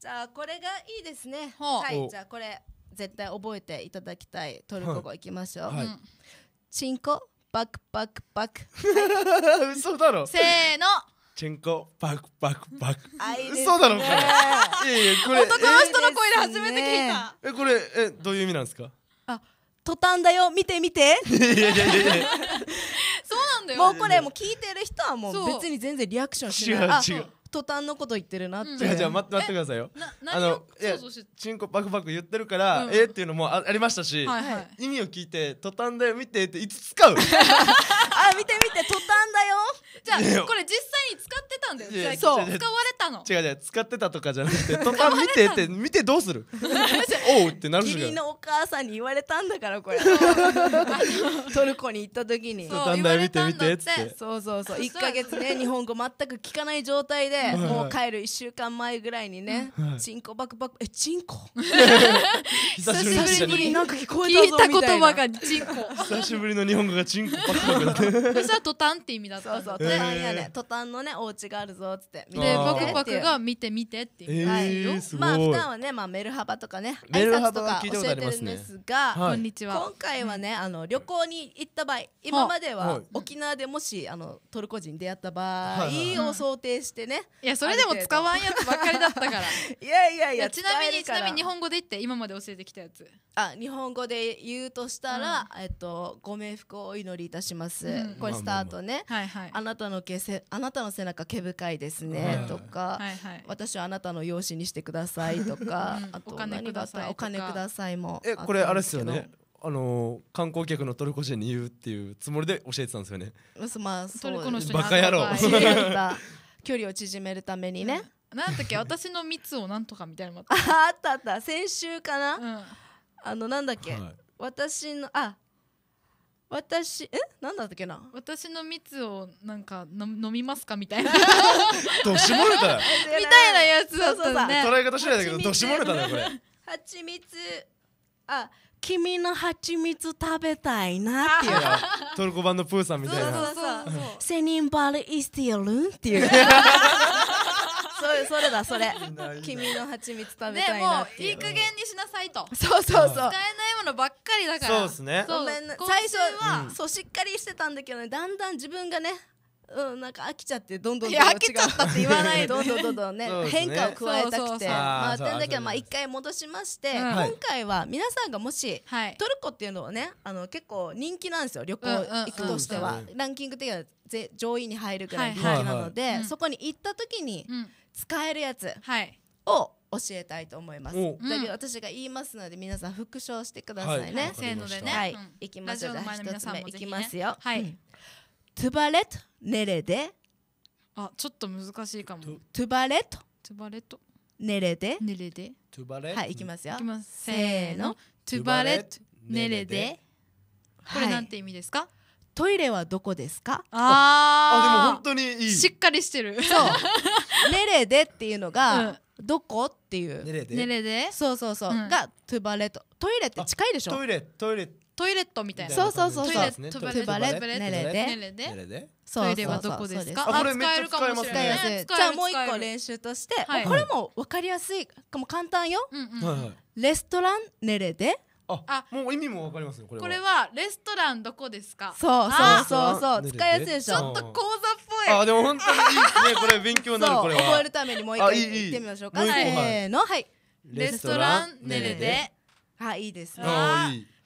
じゃあこれがいいですねはいじゃあこれ絶対覚えていただきたいトルコ語いきましょうはいチンコバクバクバク嘘だろせーのチェンコパクパクパク。そうなのこれ。いやいやこれ男の人の声で初めて聞いた。えこれえどういう意味なんですか。あ途端だよ見て見て。いやいやいやそうなんだよ。もうこれもう聞いてる人はもう別に全然リアクションしない。違う違う。途端のこと言ってるなって、うん、じゃ待って待ってくださいよあのチンコパクパク言ってるから、えっていうのもありましたし、意味を聞いて途端で見てっていつ使う あ見て見てトタンだよじゃあこれ実際に使ってたんだよそう使われたの違う違う使ってたとかじゃなくて トタン見てって見てどうするおうってなる義理のお母さんに言われたんだからこれ トルコに行った時にトタンだよ見て見てってそうそうそう1か月ね日本語全く聞かない状態でもう帰る1週間前ぐらいにねチンコバクバクえチンコ 久しぶりになんか聞こえたぞみたいな久しぶりの日本語がチンコバクバクだね それはトタンって意味だったそうそうトタンやねトタンのねお家があるぞっつってでパクパクが見て見てって意味ですよまあ普段はねまあメルハバとかね挨拶とか教えてるんですがこんにちは今回はねあの旅行に行った場合今までは沖縄でもしあのトルコ人出会った場合を想定してねいやそれでも使わんやつばっかりだったから いやいやいやちなみにちなみに日本語で言って今まで教えてきたやつあ日本語で言うとしたら、うん、えっとご冥福をお祈りいたします、うん、これスタートね、あなたの毛せあなたの背中毛深いですね、とか、私はあなたの養子にしてくださいとか、お金くださいお金くださいもえこれあれですよねあの観光客のトルコ人に言うっていうつもりで教えてたんですよね。まあ、トルコの人にバカ野郎 距離を縮めるためにね。うなんだっけ私の密をなんとかみたいなのあったあった先週かな、あのなんだっけ、私のあ私えなんだったっけな私の蜜をなんかの飲みますかみたいな どしもれたよみたいなやつだったね捉え方次第だけどどしもれたねこれ蜂蜜あ君の蜂蜜食べたいなっていうトルコ版のプーさんみたいなそうそうそうセニンバルイスティオルンっていう それそれだそれ君の蜂蜜食べたいなっていう、ね、もういい加減にしなさいとそうそうそう使えないものばっりだからそうですねごめん、最初は、うん、そうしっかりしてたんだけどねだんだん自分がねうん、なんか飽きちゃってどんどんどんどん飽きちゃったって言わないどんどんどんどんねね、変化を加えたくてまあてんだけど一回戻しまして、うん、今回は皆さんがもし、はい、トルコっていうのはねあの結構人気なんですよ旅行行くとしては、うんうん、ランキング的には上位に入るぐらい人気なので、はいはい、そこに行った時に使えるやつを教えたいと思います。だけど私が言いますので皆さん復唱してくださいね。せーのでね。はい。いきましょう。一つ目いきますよ。はい。トゥバレットネレで。あ、ちょっと難しいかも。トゥバレット。トゥバレット。ネレで。ネレで。トゥバレット。はい、いきますよ。いきます。せーの。トゥバレットネレで。これなんて意味ですか？トイレはどこですかああでも本当にいいしっかりしてるそう「ねれで」っていうのが、どこっていうねれでねれでそうそうそう、がトゥバレットトイレって近いでしょトイレトイレトイレットみたいなそうそうそうそうトイレトゥバレットねれでねれでトイレはどこですかあこれめっちゃ使えますねじゃあもう一個練習として、これもわかりやすいも簡単よ、レストランねれであもう意味もわかりますねこれはレストランどこですかそうそうそうそう使いやすいでしょちょっと講座っぽいあでも本当にねこれ勉強になるこれ覚えるためにもう一回行ってみましょうかせーのはいレストランねれであ、いいですね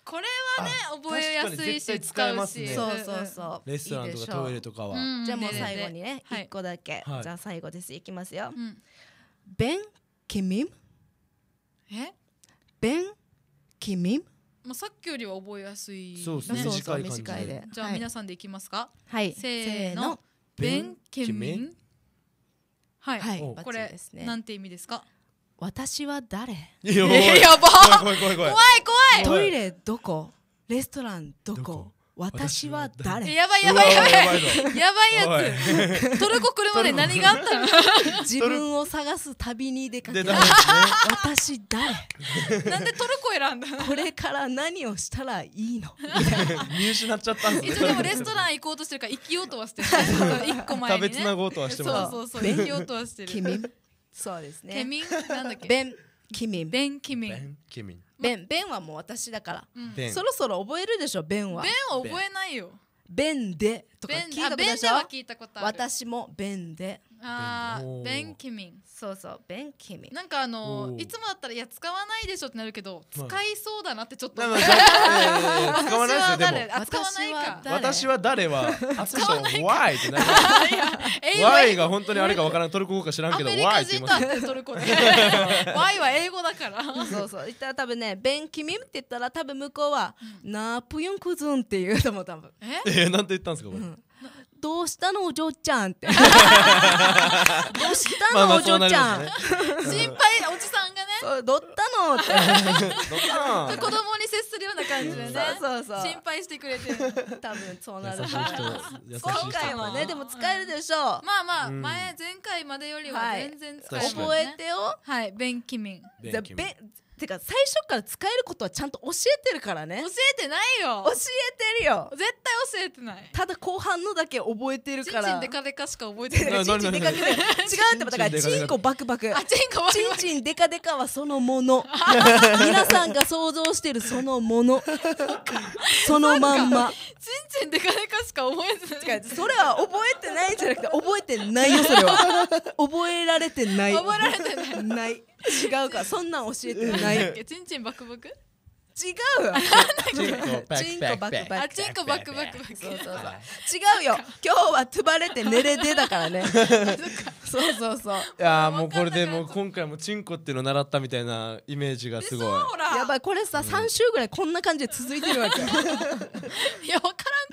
これはね覚えやすいし使うしそうそうそうレストランとかトイレとかはじゃあもう最後にね一個だけじゃあ最後ですいきますよベンケミムえベンミン。まあ、さっきよりは覚えやすい、ね、そうですね短いでじゃあ皆さんでいきますかはいせーの弁ミン。はい、はい、これ、ね、なんて意味ですか私は誰 やば怖い怖い怖いトイレどこレストランどこ私は誰やばいやばいやばいやばいやつトルコ来るまで何があったの自分を探す旅に出かける私誰なんでトルコ選んだこれから何をしたらいいの 見失っちゃったんです、ね、でもレストラン行こうとしてるから生きようとはしてる一個前にね食べつなごうとはしてまそうそうそう生きよう とはしてるケミンそうですねケミンなんだっけキミンベン・キミベンキミン。ベンベンはもう私だから、うんそろそろ覚えるでしょベンはベン覚えないよベンでとか聞いたことあでンでは聞いたことある私もベンでああベンキミンそうそうベンキミンなんかあのいつもだったらいや使わないでしょってなるけど使いそうだなってちょっと、使わないですよでも私は誰 は使わない w h Why が本当にあれかわからんトルコ語か知らんけど Why って言いますトルコで Why は英語だからそうそう言ったら多分ねベンキミンって言ったら多分向こうは、ナープユンクズンっていうのもう多分ええなんて言ったんですかこれ、どうしたのお嬢ちゃんって どうしたの、まあ、お嬢ちゃん、心配おじさんがねどったのって子供に接するような感じでねそそうう心配してくれて多分そうなる今回はねでも使えるでしょう、まあまあ、うん、前前回までよりは全然使える、ね、覚えてよはいベンキミンてか最初から使えることはちゃんと教えてるからね教えてないよ教えてるよ絶対教えてないただ後半のだけ覚えてるからちんちんデカデカしか覚えてない違うってだからちんこバクバクちんちんでかでかデカデカはそのもの 皆さんが想像してるそのものそのまんまちんちんデカデカしか覚えてないそれは覚えてないじゃなくて覚えてないよそれは 覚えられてない覚えられてないない違うからそんなん教えてないちんちんバクバク違うよ。チンコバクバク。あ、チンコバクバク違うよ。今日はつばれて寝れてだからね。そうそうそう。いやもうこれでも今回もチンコっていうの習ったみたいなイメージがすごい。やばいこれさ三週ぐらいこんな感じで続いてるわけ。いやわか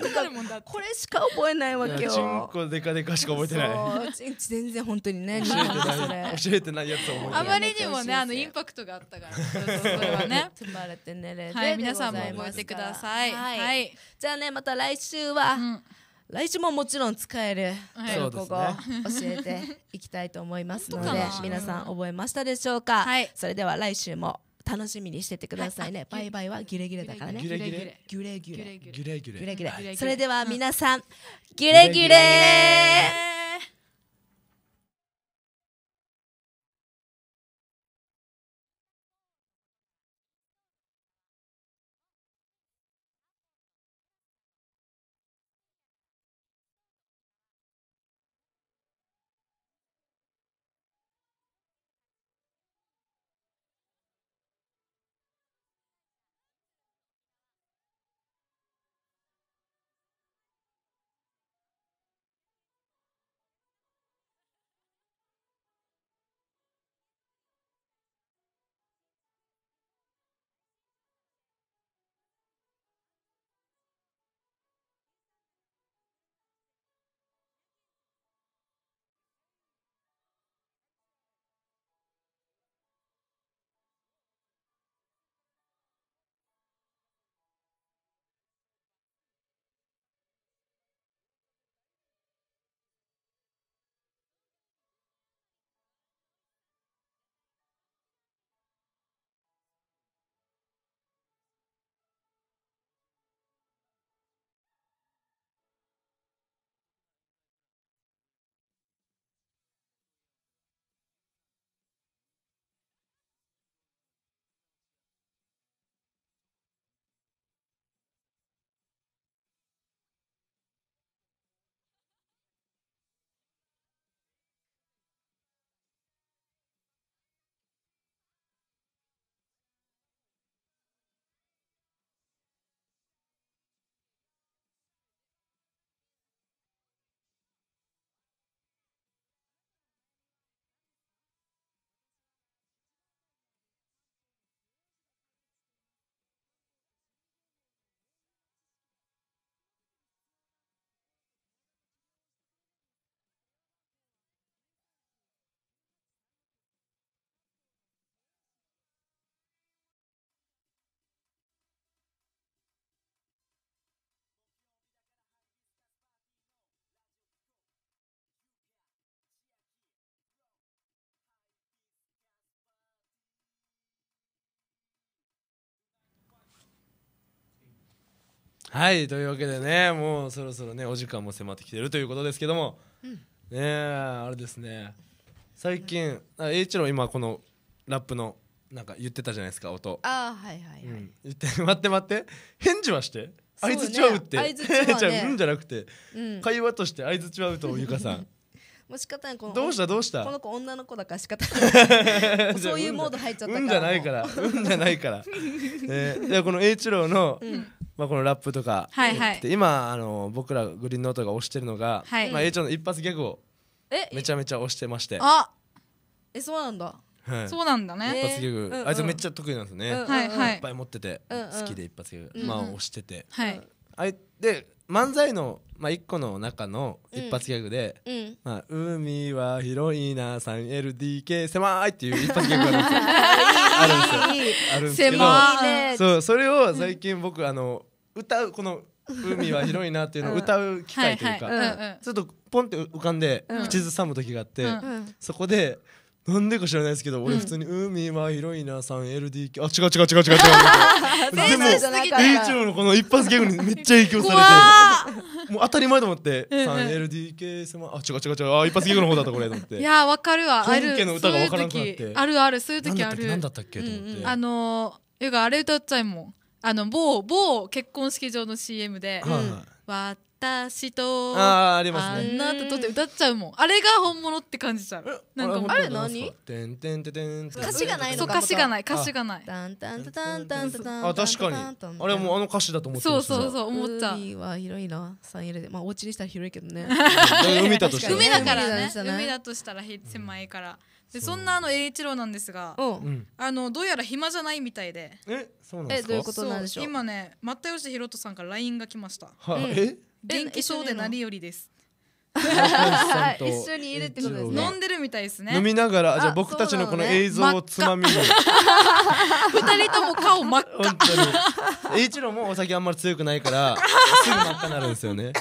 らんくなるもんだ。これしか覚えないわけよ。チンコでかでかしか覚えてない。全然本当にね。教えてないやつあまりにもねあのインパクトがあったから。それはね。つ ばれて寝はい、皆さんも覚えてください、はい、はい、じゃあねまた来週は、うん、来週ももちろん使える中国語を教えていきたいと思いますので皆さん覚えましたでしょうか、はい、それでは来週も楽しみにしててくださいね、はい、バイバイはギレギレだからねギレギレギレギレギレギレギレギレそれでは皆さん、ギュギレギレはいというわけでねもうそろそろねお時間も迫ってきてるということですけども、うん、ねえあれですね最近栄一郎今このラップのなんか言ってたじゃないですか音ああはいはいはい、うん、言って待って待って返事はして相づちは打って相づちは、うんじゃなくて、うん、会話として相づちは打とうゆかさん もう仕方ないこのどうしたどうしたこの子女の子だから仕方ない そういうモード入っちゃったからうんじゃないからうんじゃないから、えー、じゃこの栄一郎の、うんまあ、このラップとか、はいはい、今あの僕らグリーンノートが押してるのが、はい、まあ、A ちゃんの一発ギャグをめちゃめちゃ押してましてあえそうなんだはい、そうなんだね一発ギャグ、あいつめっちゃ得意なんですね、うんうん、いっぱい持ってて、うんうん、好きで一発ギャグ、うんうん、まあ押してて、はい、あで漫才の、まあ、1個の中の一発ギャグで「うん、まあ、海は広いな 3LDK 狭い」っていう一発ギャグがあるんですよ あるんですよあるんですけどそうそれを最近僕あの歌うこの海は広いなっていうのを歌う機会というかちょっとポンって浮かんで口ずさむ時があってそこでなんでか知らないですけど俺普通に海は広いな 3LDK あ違う違う違う違う違うでも栄一のこの一発ギャグにめっちゃ影響されてもう当たり前と思って 3LDK 狭あ違う違う違うあ一発ギャグの方だったこれと思って いやわかるわ本家の歌がわからなくなってあるあるそういう時ある何だったっけと思ってあのーゆがあれ歌っちゃいもんあの某某結婚式場の CM で「はい私とあありますねあなって歌っちゃうもんあれが本物って感じちゃうなんかもあれ何歌詞がないのかそう歌詞がない歌詞がないあ確かにあれもうあの歌詞だと思ってそうそうそう思っちゃう海は広いな 3L でまあお家にしたら広いけどね海だとしたら海だからね海だとしたら狭いから、うんでそんなあの栄一郎なんですが、うあのどうやら暇じゃないみたいでえそうなんですかどういうことなんでしょう今ね又吉弘人さんから LINE が来ましたはうんえ元気そうで何よりです一緒にいるってことですね飲んでるみたいですね飲みながらじゃあ僕たちのこの映像をつまみに二人とも顔真っ赤一郎もお酒あんまり強くないからすぐ真っ赤になるんですよね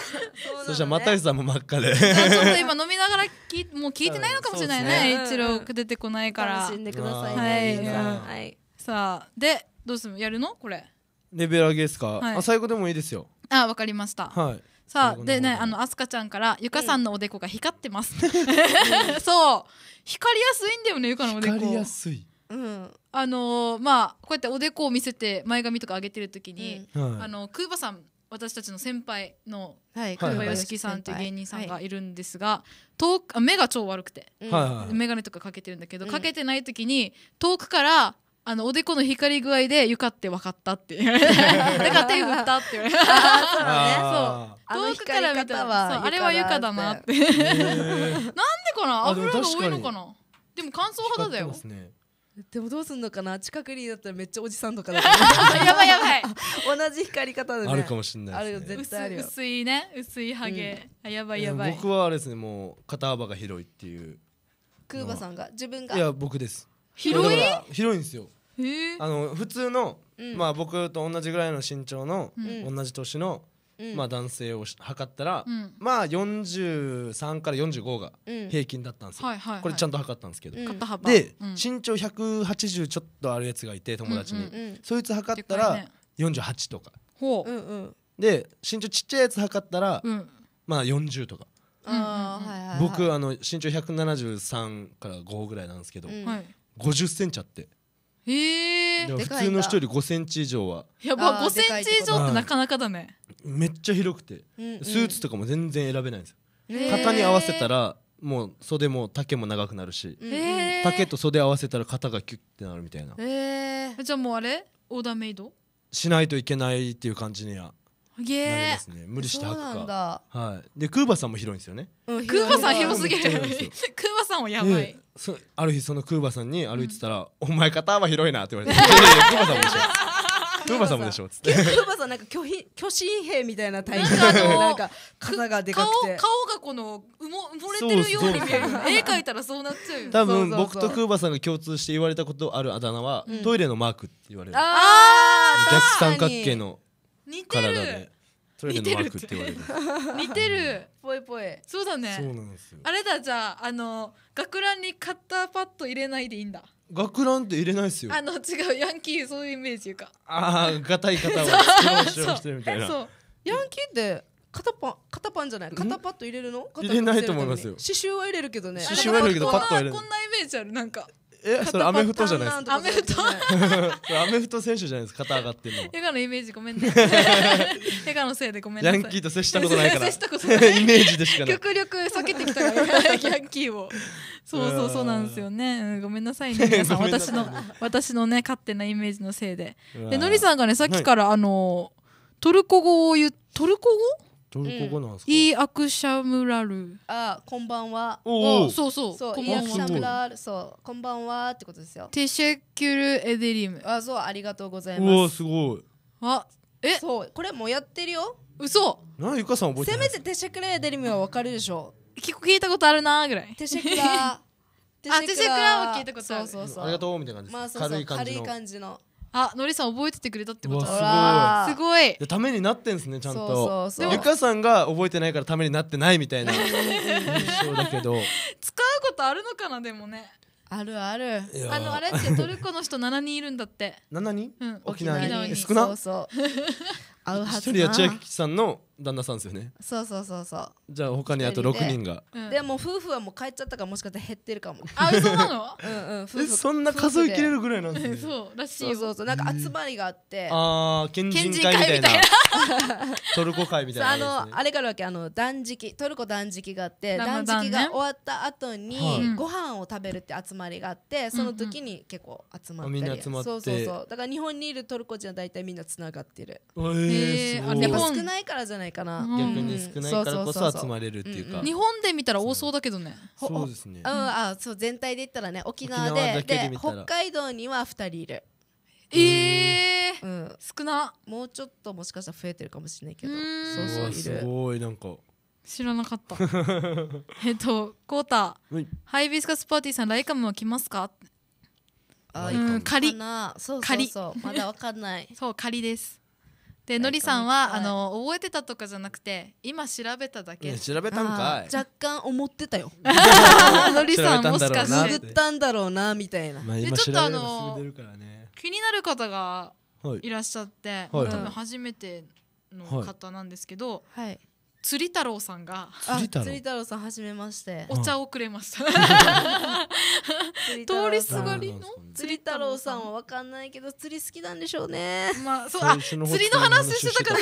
そしたら又吉さんも真っ赤でちょっと今飲みながらきもう聞いてないのかもしれないね一郎出てこないから楽しんでくださいねはいさあでどうするやるのこれレベル上げですか最後でもいいですよあわかりましたはいさあでねあのアスカちゃんからゆかさんのおでこが光ってます、そう光りやすいんだよねゆかのおでこ光りやすいうん、あのー、まあこうやっておでこを見せて前髪とか上げてる時に、うん、あのクーバさん私たちの先輩の久保良樹さんという芸人さんがいるんですが、遠く目が超悪くて、うん、眼鏡とかかけてるんだけど、うん、かけてない時に遠くからあのおでこの光り具合で「ゆかって分かった」って だから手振ったって言われてそうから見たらあれは床だなってなんでかな油が多いのかなでも乾燥肌だよでもどうすんのかな近くにだったらめっちゃおじさんとかだか やばいやばい 同じ光り方で、ね、あるかもしれない、ね、絶対あるよ薄いね薄いハゲ、うん、やばいやばい僕はあれですねもう肩幅が広いっていうクーバさんが自分がいや僕です広い広いんですよあの普通の、うん、まあ僕と同じぐらいの身長の、うん、同じ年のまあ、男性を測ったら、まあ43から45が平均だったんですよ、これちゃんと測ったんですけど、で、身長180ちょっとあるやつがいて友達に、そいつ測ったら48とかで身長ちっちゃいやつ測ったら、まあ40とか。僕あの身長173から5ぐらいなんですけど、うん、50センチあってへえ。普通の人より5センチ以上はやば5センチ以上ってなかなかだね。めっちゃ広くて、スーツとかも全然選べないんですよ。型に合わせたらもう袖も丈も長くなるし、丈と袖合わせたら肩がキュッてなるみたいな。じゃあもうあれオーダーメイド？しないといけないっていう感じにはげですね無理して履くかはいでクーバさんも広いんですよね、クーバさん広すぎるクーバさんはやばいある日そのクーバさんに歩いてたら「お前肩幅広いな」って言われて「クーバさんもでしょ」クーバさんもでしょつって クーバさんなんか巨ひ巨神兵みたいな体型なんか肩がでかくて顔がこの埋も埋もれてるように見える絵描いたらそうなっちゃう多分僕とクーバさんが共通して言われたことあるあだ名はトイレのマークって言われる逆三角形の似て体でるトイレのマークって言われる似てるぽいぽいそうだそうねなんですよあれだじゃああの学ランにカッターパッド入れないでいいんだ学ランって入れないですよあの違うヤンキーそういうイメージいうかああが たい方は使用してそうヤンキーって肩パン肩パンじゃない肩パッド入れるの入れないと思いますよ刺繍は入れるけどね刺繍は入れるけどパッと入れなこんなイメージあるなんかえそれアメフトじゃないですかアメフトアメフト選手じゃないですか肩上がってるのエガのイメージごめんねエガ のせいでごめんなさいヤンキーと接したことないから イメージでしかない極力避けてきたからヤンキーを そうそうそうなんですよね、うん、ごめんなさいね皆さん私の私のね勝手なイメージのせいででのりさんがねさっきから、はい、あのトルコ語を言うトルコ語いルコ語なんですか、イアクシャムラルあこんばんはおお、そうそうそうシんムラル、そうこんばんはってことですよテシェキュルエデリムあそうありがとうございますおお、すごいあえそうこれもやってるよ嘘なゆかさん覚えてせめてテシェクレエデリムはわかるでしょ聞く聞いたことあるなぐらいテシェクラ あ、テシェクラは聞いたことあるそうそうそうありがとうみたいな感じ、軽い感じそ軽い感じのあ、のりさん覚えててくれたってことすごいすごいためになってんですねちゃんとゆかさんが覚えてないからためになってないみたいな印象だけど使うことあるのかなでもねあるあるあのあれってトルコの人7人いるんだって7人、うん、沖縄に少なそうそう会 うはずな一人は千秋さんの旦那さんですよねそうそうそうそうじゃあ他にあと6人がうんでも夫婦はもう帰っちゃったからもしかしたら減ってるかもあ嘘なの うんうん夫婦えそんな数えきれるぐらいなんですねそうらしいそうそうなんか集まりがあってああ県人会みたいな トルコ会みたいなあいなのあれがあるわけあの断食トルコ断食があって断食が終わった後に、はんご飯を食べるって集まりがあってその時に結構集まったり、みんな集まってそうそうそうだから日本にいるトルコ人は大体みんなつながってるあれでえーやっぱ少ないからじゃないないかな、逆に少ないからこそ集まれるっていうか、日本で見たら多そうだけどねそうですね、うん、あそう全体で言ったらね沖縄でで北海道には2人いるええー、うん、少なもうちょっともしかしたら増えてるかもしれないけどそうそういるすごいなんか知らなかった えっとコータ、はい、ハイビスカスパーティーさんライカムは来ますかあ、うん、仮仮そうそうそうまだわかんない そう仮ですでのりさんは、あの覚えてたとかじゃなくて今調べただけ、調べたんかい若干思ってたよのり さんもしかして作ったんだろうなみたいな、まあ、でちょっとあの、ね、気になる方がいらっしゃって、はい、多分初めての方なんですけど、はい、釣り太郎さんが釣り釣り太郎さん初めましてお茶をくれました通りすがりの釣り太郎さんはわかんないけど釣り好きなんでしょうねまあそうあ釣りの話してたから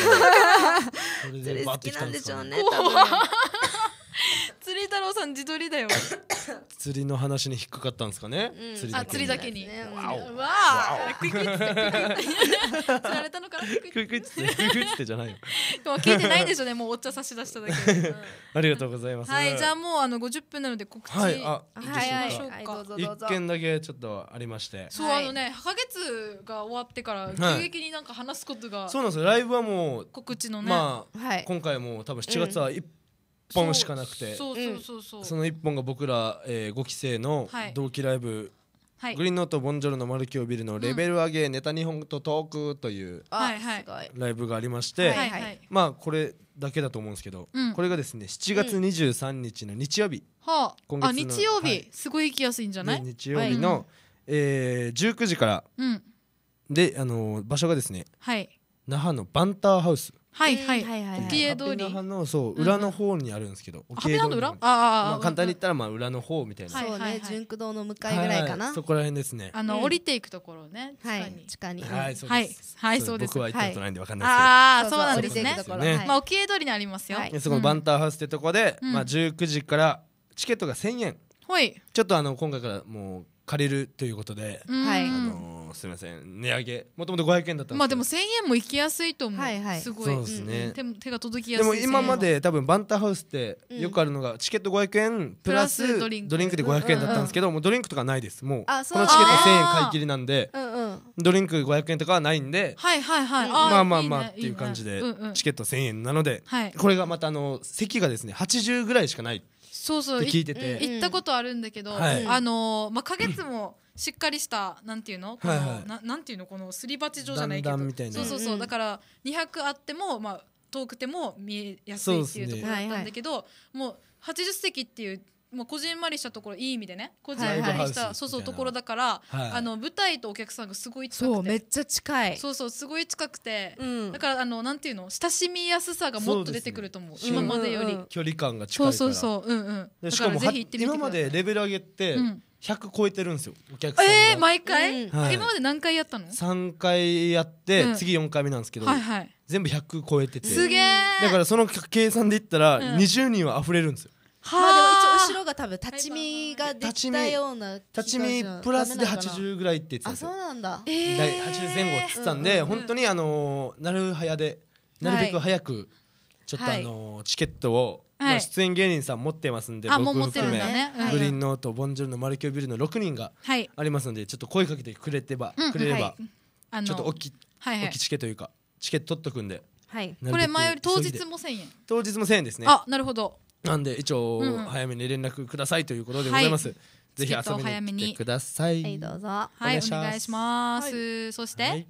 釣り好きなんでしょうね釣り太郎さん自撮りだよ 釣りの話に引っかかったんですかね、うん、釣りだけにあ釣りだけに、わおわあクイクイって釣られたのかなクイクイってクイクイってじゃないよでも聞いてないでしょねもうお茶差し出しただけ、うん、ありがとうございますはいじゃあもうあの五十分なので告知はいあはいしょうか、一件だけちょっとありましてそう、はい、あのね八ヶ月が終わってから急激になんか話すことが、はい、そうなんですよライブはもう告知のねまあ、はい、今回も多分七月は一、うん本しかなくてその1本が僕ら、えー、5期生の同期ライブ、はい、グリーンノートボンジョルのマルキオビルのレベル上げ、ネタ日本とトークというライブがありまして、まあこれだけだと思うんですけど、うん、これがですね7月23日の日曜日、うん、あ日曜日、はい、すごい行きやすいんじゃない、日曜日の、はい、えー、19時から、うん、で、あのー、場所がですね、はい、那覇のバンターハウスはいはいはいはい沖江通りのそう裏の方にあるんですけど沖江の裏ああ簡単に言ったらまあ裏の方みたいなそうね純駆堂の向かいぐらいかなそこら辺ですねあの降りていくところね地下にはいはいそうです僕は行ったことないんでわかんないですああそうなんですねまあ沖江通りにありますよそこのバンターハウスってとこでまあ19時からチケットが1000円ちょっとあの今回からもう借りるということで、はい、あのー、すみません値上げもともと500円だったまあでも1000円も行きやすいと思う、はいはい、すごいですね、うん、手が届きやすいでも今まで多分バンタハウスってよくあるのがチケット500円プラスドリンクで500円だったんですけど、うんうん、もうドリンクとかないですもうこのチケット1000円買い切りなんで、うんうん、ドリンク500円とかはないんで、はいはいはい、まあまあまあっていう感じで、ねねうんうん、チケット1000円なので、はい、これがまたあの席がですね80ぐらいしかないそうそう聞いてて行ったことあるんだけど、はい、あのまあ花月もしっかりしたなんていうのこの、はいはい、ななんていうのこのすり鉢状じゃないけどそうそうそうだから200あってもまあ遠くても見えやすいっていうところだったんだけど、ねはいはい、もう80席っていうもうこじんまりしたところいい意味でねこじんまりした、そうそうところだから、あの舞台とお客さんがすごい近くてそうめっちゃ近いそうそうすごい近くて、だからあのなんていうの親しみやすさがもっと出てくると思う今までより、距離感が近いからそうそうそううんうんだからぜひ行ってみてください今までレベル上げて、100超えてるんですよお客さんえー、毎回、今まで何回やったの ?3 回やって、次4回目なんですけど、はいはい、全部100超えててすげえだからその計算で言ったら、うん、20人は溢れるんですよはあ、まあでも一応後ろが多分立ち見ができたような立ち見プラスで80ぐらいって言ってたんですよあそうなんだ、えー、80前後って言ってたんで、うん、うん、本当にあのなる早でなるべく早く、ちょっとあのチケットを、はい、まあ、出演芸人さん持ってますんで、はい、僕含め、ねはグリーンノートボンジュールのマルキュービルの6人がありますので、ちょっと声かけてくれてば、うん、くれれば、ちょっと大き,、はい大きいチケというかチケット取っとくんで。はい、これ前より当日も1000円当日も1000円ですねあなるほどなんで一応早めに連絡くださいということでございます、はいぜひ遊びに来てください。はい、どうぞ。はい、お願いします。そして、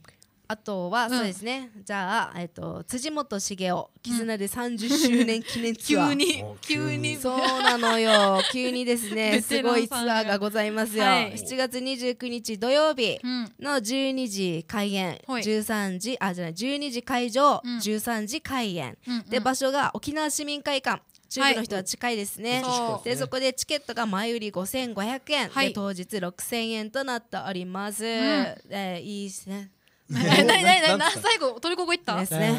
あとは、そうですね。じゃあ、えっ、と、辻元茂雄、絆で三十周年記念ツアー。急に、急に。そうなのよ。急にですね、すごいツアーがございますよ。七月二十九日土曜日の十二時開演、十三時、あ、じゃない、十二時会場、十三時開演、で、場所が沖縄市民会館。中部の人は近いですね、はい、でそこでチケットが前売り5500円、はい、で当日6000円となっております、うん、えいいですね なになになに最後トルコ語いったですね。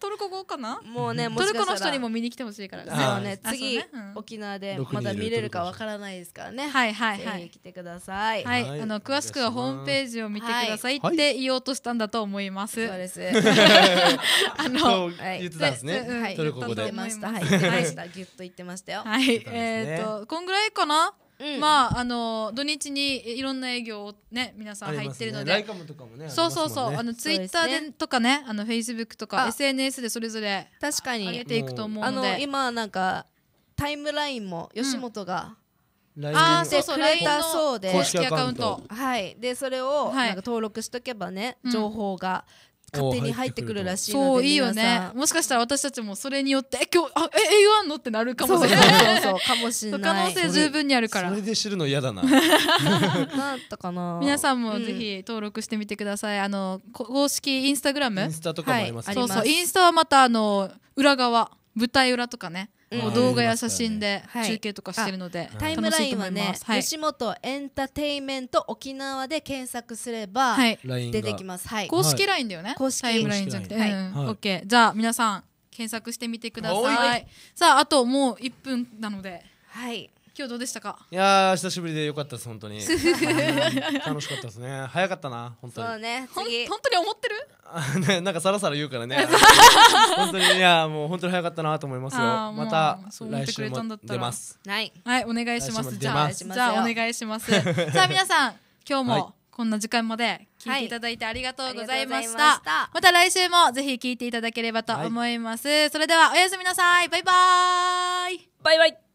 トルコ語かな？もうねトルコの人にも見に来てほしいからそうね次沖縄でまだ見れるかわからないですからね。はいはいはい。来てください。はいあの詳しくはホームページを見てくださいって言おうとしたんだと思います。そうです。あの言ってたんですね。トルコ語で。はい。はた。ぎゅっと言ってましたよ。はい。えっとこんぐらいかな？うん、まああの土日にいろんな営業をね皆さん入ってるので、ね、そうそうそう、あのツイッターでとかねあのフェイスブックとか SNS でそれぞれ確かに上げていくと思うので今なんかタイムラインも吉本が、うん、あそうそうラインのそう公式アカウントはいでそれをなんか登録しとけばね、情報が勝手に入ってくるらしいそういいよねもしかしたら私たちもそれによってえ今日あえ言わんのってなるかもしれないそうそうかもしれない可能性十分にあるからそれで知るの嫌だななったかな皆さんもぜひ登録してみてください、うん、あの公式インスタグラムインスタとかもあります、はい、そうそうインスタはまたあの裏側舞台裏とかねもう動画や写真で中継とかしてるので、タイムラインはね、吉本エンターテイメント沖縄で検索すれば出てきます、はい、公式 LINE だよね、公式タイムラインじゃなくて、はいうんはい、OK じゃあ皆さん検索してみてくださいさああともう1分なのではい今日どうでしたかいや久しぶりでよかったです本当に 楽しかったですね早かったな本当にそうね本当に思ってる ねなんかさらさら言うからね 本当にいやもう本当に早かったなと思いますよまた来週も出ますはいはいお願いしますじゃあじゃお願いしますさあ皆さん今日もこんな時間まで聞いていただいてありがとうございましたはいした、また来週もぜひ聞いていただければと思います、はい、それではおやすみなさいバイバイバイバイ